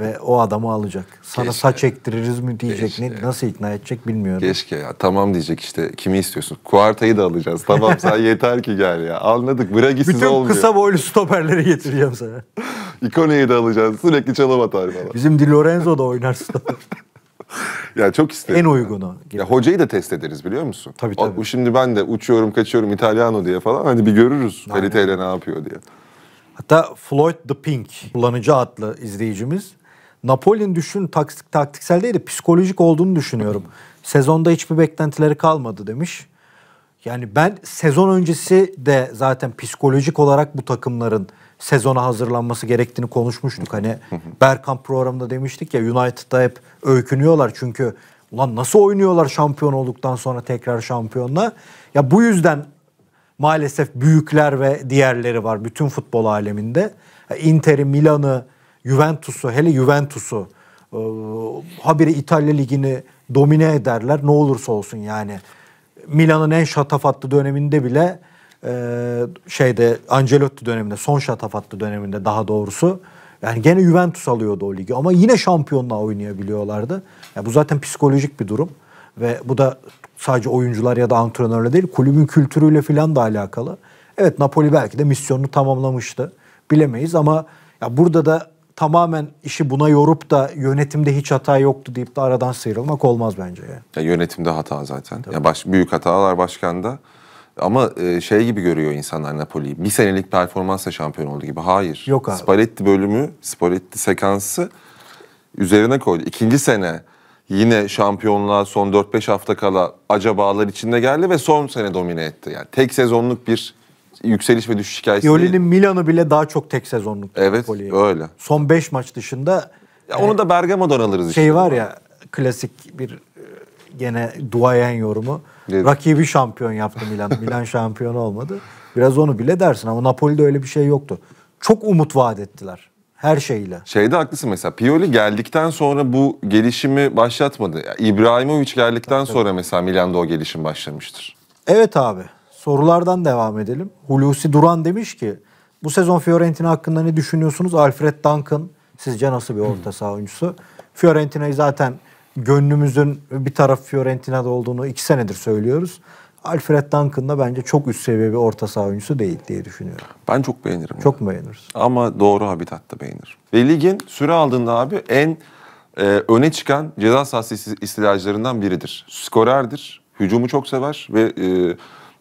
ve o adamı alacak. Sana Keşke. saç ektiririz mi diyecek, ne, nasıl ikna edecek bilmiyorum. Keşke ya tamam diyecek işte kimi istiyorsun? Kuartayı da alacağız. Tamam sen yeter ki gel ya. Anladık Bragi size olmuyor. Bütün kısa boylu stoperleri getireceğim sana. İkoneyi de alacağız. Sürekli çalım atar falan. Bizim Di Lorenzo da oynar stoper. ya çok isterim. En uygunu. Ya hocayı da test ederiz biliyor musun? Tabii tabii. O, şimdi ben de uçuyorum kaçıyorum İtalyano diye falan hani bir görürüz kaliteyle ne yapıyor diye. Hatta Floyd the Pink kullanıcı adlı izleyicimiz. Napoli'nin düşün taktik, taktiksel değil de psikolojik olduğunu düşünüyorum. Sezonda hiçbir beklentileri kalmadı demiş. Yani ben sezon öncesi de zaten psikolojik olarak bu takımların sezona hazırlanması gerektiğini konuşmuştuk. Hani Berkamp programında demiştik ya United'da hep öykünüyorlar çünkü ulan nasıl oynuyorlar şampiyon olduktan sonra tekrar şampiyonla. Ya bu yüzden maalesef büyükler ve diğerleri var bütün futbol aleminde. Inter'i, Milan'ı, Juventus'u hele Juventus'u e, habire İtalya Ligi'ni domine ederler ne olursa olsun yani. Milan'ın en şatafatlı döneminde bile e, şeyde Ancelotti döneminde son şatafatlı döneminde daha doğrusu yani gene Juventus alıyordu o ligi ama yine şampiyonla oynayabiliyorlardı. Yani bu zaten psikolojik bir durum. Ve bu da sadece oyuncular ya da antrenörle değil kulübün kültürüyle filan da alakalı. Evet Napoli belki de misyonunu tamamlamıştı. Bilemeyiz ama ya burada da tamamen işi buna yorup da yönetimde hiç hata yoktu deyip de aradan sıyrılmak olmaz bence yani. Ya yönetimde hata zaten. Tabii. Ya baş, büyük hatalar başkanda. Ama e, şey gibi görüyor insanlar Napoli'yi. Bir senelik performansla şampiyon oldu gibi. Hayır. Yok abi. Spalletti bölümü, Spalletti sekansı üzerine koydu. İkinci sene yine şampiyonluğa son 4-5 hafta kala acabalar içinde geldi ve son sene domine etti. Yani tek sezonluk bir yükseliş ve düşüş hikayesi Pioli'nin Milan'ı bile daha çok tek sezonluk. Evet öyle. Son 5 maç dışında. Ya e, onu da e, Bergamo'dan alırız şey işte. Şey var ya klasik bir e, gene duayen yorumu. Evet. Rakibi şampiyon yaptı Milan. Milan şampiyon olmadı. Biraz onu bile dersin ama Napoli'de öyle bir şey yoktu. Çok umut vaat ettiler. Her şeyle. Şeyde haklısın mesela Pioli geldikten sonra bu gelişimi başlatmadı. İbrahimovic geldikten evet. sonra mesela Milan'da o gelişim başlamıştır. Evet abi sorulardan devam edelim. Hulusi Duran demiş ki bu sezon Fiorentina hakkında ne düşünüyorsunuz? Alfred Duncan sizce nasıl bir orta saha oyuncusu? Fiorentina'yı zaten gönlümüzün bir taraf Fiorentina'da olduğunu iki senedir söylüyoruz. Alfred Duncan'la bence çok üst seviye bir orta saha oyuncusu değil diye düşünüyorum. Ben çok beğenirim. Çok yani. beğeniriz. Ama doğru habitatta beğenir. Ve ligin süre aldığında abi en e, öne çıkan ceza sahası istilacılarından biridir. Skorerdir, hücumu çok sever ve e,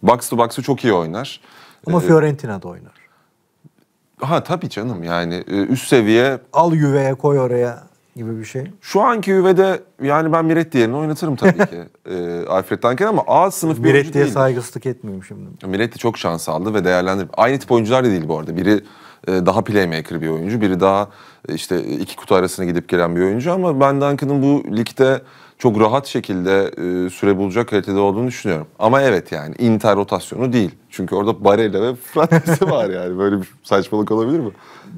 box to box'ı çok iyi oynar. Ama ee, Fiorentina'da oynar. Ha tabii canım yani e, üst seviye... Al yüveye koy oraya gibi bir şey. Şu anki üvede yani ben Miret diğerini oynatırım tabii ki. e, Alfred Tanker ama A sınıf bir oyuncu Miret diye saygısızlık etmiyorum şimdi. Miretti çok şans aldı ve değerlendirdi. Aynı tip oyuncular da değil bu arada. Biri e, daha playmaker bir oyuncu. Biri daha e, işte iki kutu arasına gidip gelen bir oyuncu ama ben Duncan'ın bu ligde çok rahat şekilde e, süre bulacak kalitede olduğunu düşünüyorum. Ama evet yani Inter rotasyonu değil. Çünkü orada Barella ve Frattesi var yani. Böyle bir saçmalık olabilir mi?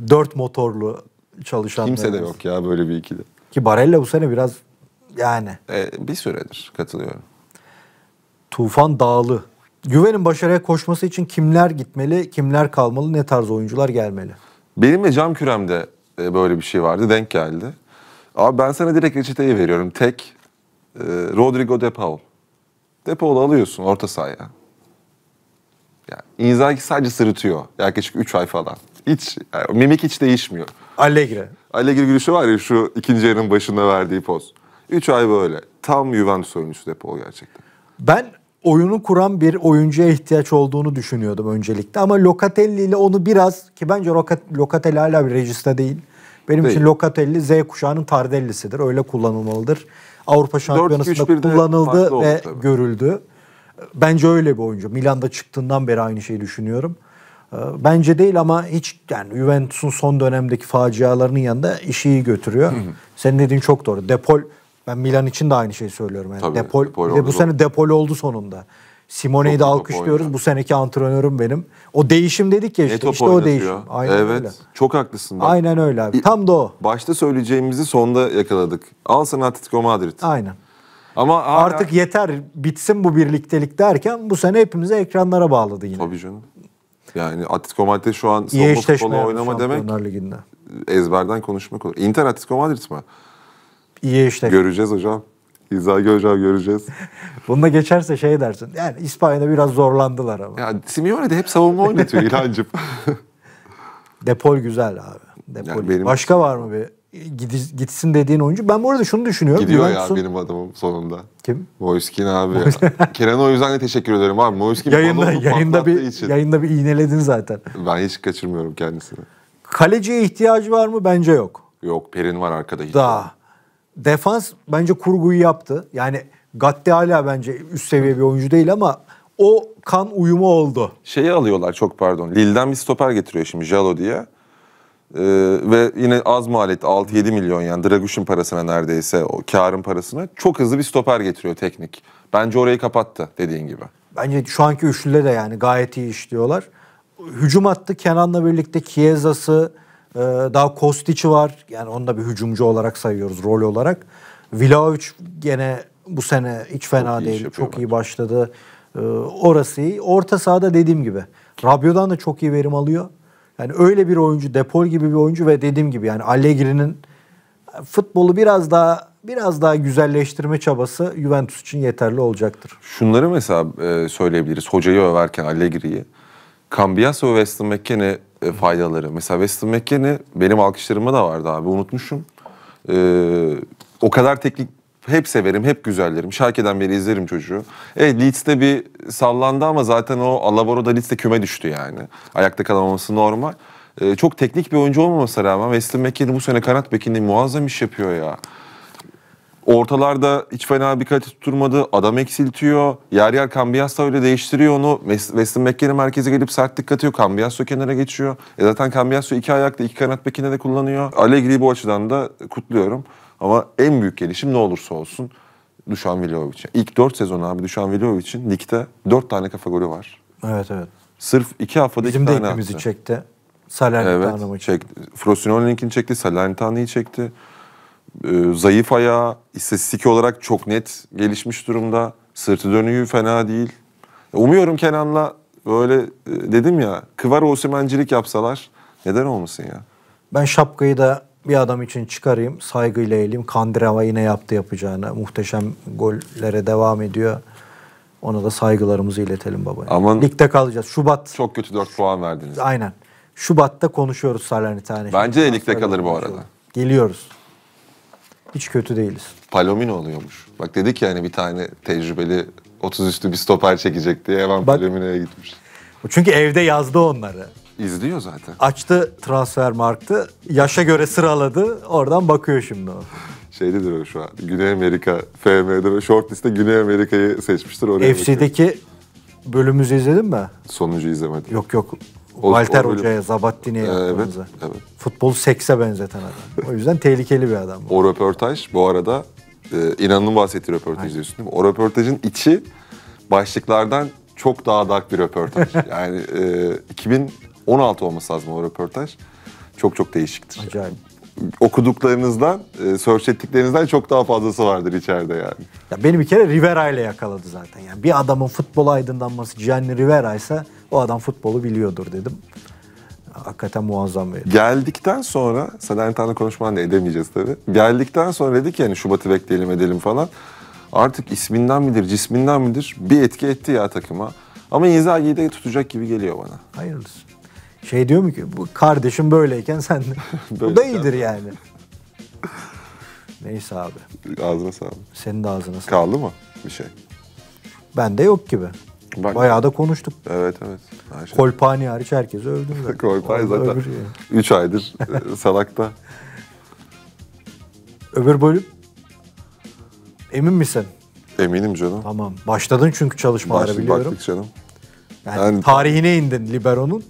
Dört motorlu çalışan. Kimse de yok ya böyle bir ikili. Ki Barella bu sene biraz yani. E, bir süredir katılıyorum. Tufan Dağlı. Güvenin başarıya koşması için kimler gitmeli, kimler kalmalı, ne tarz oyuncular gelmeli? Benim de cam küremde e, böyle bir şey vardı, denk geldi. Abi ben sana direkt reçeteyi veriyorum. Tek e, Rodrigo De Paul. De Paul'u alıyorsun orta sahaya. Yani Inzaghi sadece sırıtıyor. Yaklaşık 3 ay falan. Hiç, yani mimik hiç değişmiyor. Allegri. Allegri gülüşü var ya şu ikinci yarının başında verdiği poz. Üç ay böyle. Tam Juventus oyuncusu Depol gerçekten. Ben oyunu kuran bir oyuncuya ihtiyaç olduğunu düşünüyordum öncelikle. Ama Locatelli ile onu biraz ki bence Locatelli hala bir rejiste değil. Benim değil. için Locatelli Z kuşağının tardellisidir. Öyle kullanılmalıdır. Avrupa Şampiyonası'nda kullanıldı ve görüldü. Bence öyle bir oyuncu. Milan'da çıktığından beri aynı şeyi düşünüyorum. Ee, bence değil ama hiç yani Juventus'un son dönemdeki facialarının yanında işi iyi götürüyor. Senin dediğin çok doğru. Depol ben Milan için de aynı şeyi söylüyorum yani. Tabii, Depol, Depol de bu sene Depol oldu sonunda. Simone'yi de alkışlıyoruz. Bu seneki antrenörüm benim. O değişim dedik ya işte. Netop işte o değişim. Aynen evet. Öyle. Çok haklısın. Bak. Aynen öyle abi. Tam da o. Başta söyleyeceğimizi sonda yakaladık. Al sana Atletico Madrid. Aynen. Ama hala... artık yeter bitsin bu birliktelik derken bu sene hepimize ekranlara bağladı yine. Tabii canım. Yani Atletico Madrid şu an savunma futbolu oynama demek Ligi'nde. ezberden konuşmak olur. Inter Atletico Madrid mi? İyi işte. Göreceğiz hocam. İzagi hocam göreceğiz. Bunda geçerse şey dersin. Yani İspanya'da biraz zorlandılar ama. Ya Simeone de hep savunma oynatıyor İlhancım. Depol güzel abi. Depol. Yani benim Başka var mı bir e, gitsin dediğin oyuncu. Ben bu arada şunu düşünüyorum. Gidiyor Juventus'un... ya benim adamım sonunda. Kim? Moiskin abi. Kenan o yüzden de teşekkür ederim abi. Moiskin yayında, yayında bir için. yayında bir iğneledin zaten. Ben hiç kaçırmıyorum kendisini. Kaleciye ihtiyacı var mı? Bence yok. Yok Perin var arkada. Hiç Daha. Var. Defans bence kurguyu yaptı. Yani Gatti hala bence üst seviye bir oyuncu değil ama o kan uyumu oldu. Şeyi alıyorlar çok pardon. Lille'den bir stoper getiriyor şimdi Jalo diye. Ee, ve yine az maliyet 6-7 milyon yani Dragush'un parasına neredeyse o karın parasına çok hızlı bir stoper getiriyor teknik. Bence orayı kapattı dediğin gibi. Bence şu anki üçlüde de yani gayet iyi işliyorlar. Hücum attı Kenan'la birlikte Kieza'sı e, daha Kostiç'i var. Yani onu da bir hücumcu olarak sayıyoruz rol olarak. Vlaovic gene bu sene hiç fena çok değil. Çok bence. iyi başladı. E, orası iyi. Orta sahada dediğim gibi. Rabio'dan da çok iyi verim alıyor. Yani öyle bir oyuncu, Depol gibi bir oyuncu ve dediğim gibi yani Allegri'nin futbolu biraz daha biraz daha güzelleştirme çabası Juventus için yeterli olacaktır. Şunları mesela e, söyleyebiliriz. Hocayı överken Allegri'yi. Cambiaso ve Weston McKennie faydaları. Mesela Weston McKennie benim alkışlarımda da vardı abi unutmuşum. Ee, o kadar teknik hep severim, hep güzellerim. Şarkeden beri izlerim çocuğu. Evet Leeds'te bir sallandı ama zaten o Alaboro'da Leeds'te küme düştü yani. Ayakta kalamaması normal. Ee, çok teknik bir oyuncu olmamasına rağmen Weston McKennie bu sene kanat bekinde muazzam iş yapıyor ya. Ortalarda hiç fena bir kalite tutturmadı. Adam eksiltiyor. Yer yer Cambias'la öyle değiştiriyor onu. Weston McKennie merkeze gelip sert dikkat atıyor. Cambias'la kenara geçiyor. E zaten Cambias'la iki ayakta iki kanat bekinde de kullanıyor. Allegri'yi bu açıdan da kutluyorum. Ama en büyük gelişim ne olursa olsun Dušan Vlahovic'e. İlk 4 sezon abi Dušan Vlahovic'in ligde 4 tane kafa golü var. Evet evet. Sırf 2 haftada 2 tane attı. Bizim de hepimizi çekti. Salernitana evet, maçı. Çek, Frosinone çekti, Salernitana'yı çekti. Ee, zayıf ayağı istatistik olarak çok net gelişmiş durumda. Sırtı dönüğü fena değil. Umuyorum Kenan'la böyle e, dedim ya kıvar Osimhen'cilik yapsalar neden olmasın ya? Ben şapkayı da bir adam için çıkarayım, saygıyla eğileyim. Kandreva yine yaptı yapacağını. Muhteşem gollere devam ediyor. Ona da saygılarımızı iletelim babaya. Aman Ligde kalacağız. Şubat. Çok kötü 4 puan verdiniz. Aynen. Şubat'ta konuşuyoruz Salernitane. Bence de ligde kalır bu arada. Geliyoruz. Hiç kötü değiliz. Palomino oluyormuş. Bak dedik ya hani bir tane tecrübeli 30 üstü bir stoper çekecek diye hemen Bak, Palomino'ya gitmiş. Çünkü evde yazdı onları. İzliyor zaten. Açtı transfer marktı. Yaşa göre sıraladı. Oradan bakıyor şimdi o. Şeyde diyor şu an. Güney Amerika FM'de ve shortlist'te Güney Amerika'yı seçmiştir. Oraya FC'deki bakıyor. bölümümüzü izledin mi? Sonuncu izlemedim. Yok yok. O, Walter o Hoca'ya, Zabattini'ye ee, evet, evet. Futbolu sekse benzeten adam. O yüzden tehlikeli bir adam. Bu. O röportaj bu arada e, inanın bahsetti röportajı Aynen. diyorsun değil mi? O röportajın içi başlıklardan çok daha dark bir röportaj. yani e, 2000 16 olması lazım o röportaj. Çok çok değişiktir. Acayip. Okuduklarınızdan, e, search ettiklerinizden çok daha fazlası vardır içeride yani. Ya beni bir kere Rivera ile yakaladı zaten. Yani bir adamın futbol aydınlanması Gianni Rivera ise o adam futbolu biliyordur dedim. Hakikaten muazzam bir. Geldikten sonra, Salernitana konuşmanı da edemeyeceğiz tabii. Geldikten sonra dedik yani Şubat'ı bekleyelim edelim falan. Artık isminden midir, cisminden midir bir etki etti ya takıma. Ama Inzaghi'yi de tutacak gibi geliyor bana. Hayırlısı. Şey diyor mu ki bu kardeşim böyleyken sen de. bu da iyidir şey. yani. Neyse abi. Ağzına sağlık. Senin de ağzına sağlık. Kaldı mı bir şey? Bende yok gibi. Bak, Bayağı da konuştuk. Evet evet. Her şey. Kolpani hariç herkesi övdüm ben. Kolpani Orada zaten 3 şey. aydır e, salakta. Öbür bölüm? Emin misin? Eminim canım. Tamam. Başladın çünkü çalışmalara Başladık, biliyorum. Başladık canım. Yani, yani tarihine indin Libero'nun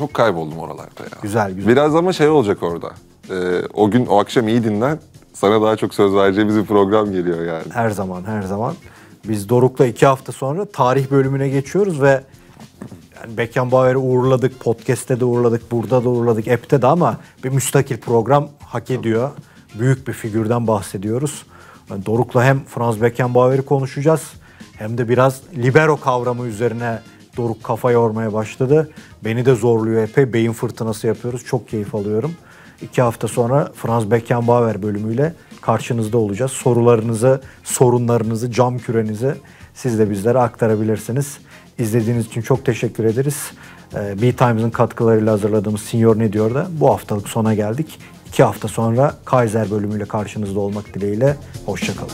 çok kayboldum oralarda ya. Güzel güzel. Biraz ama şey olacak orada. Ee, o gün o akşam iyi dinlen. Sana daha çok söz vereceğimiz bir program geliyor yani. Her zaman her zaman. Biz Doruk'la iki hafta sonra tarih bölümüne geçiyoruz ve yani Beckenbauer'i uğurladık, podcast'te de uğurladık, burada da uğurladık, app'te de ama bir müstakil program hak ediyor. Büyük bir figürden bahsediyoruz. Yani Doruk'la hem Franz Beckenbauer'i konuşacağız hem de biraz libero kavramı üzerine Doruk kafa yormaya başladı. Beni de zorluyor epey. Beyin fırtınası yapıyoruz. Çok keyif alıyorum. İki hafta sonra Franz Beckenbauer bölümüyle karşınızda olacağız. Sorularınızı, sorunlarınızı, cam kürenizi siz de bizlere aktarabilirsiniz. İzlediğiniz için çok teşekkür ederiz. Ee, B-Times'ın katkılarıyla hazırladığımız Senior Ne diyor da bu haftalık sona geldik. İki hafta sonra Kaiser bölümüyle karşınızda olmak dileğiyle. Hoşçakalın.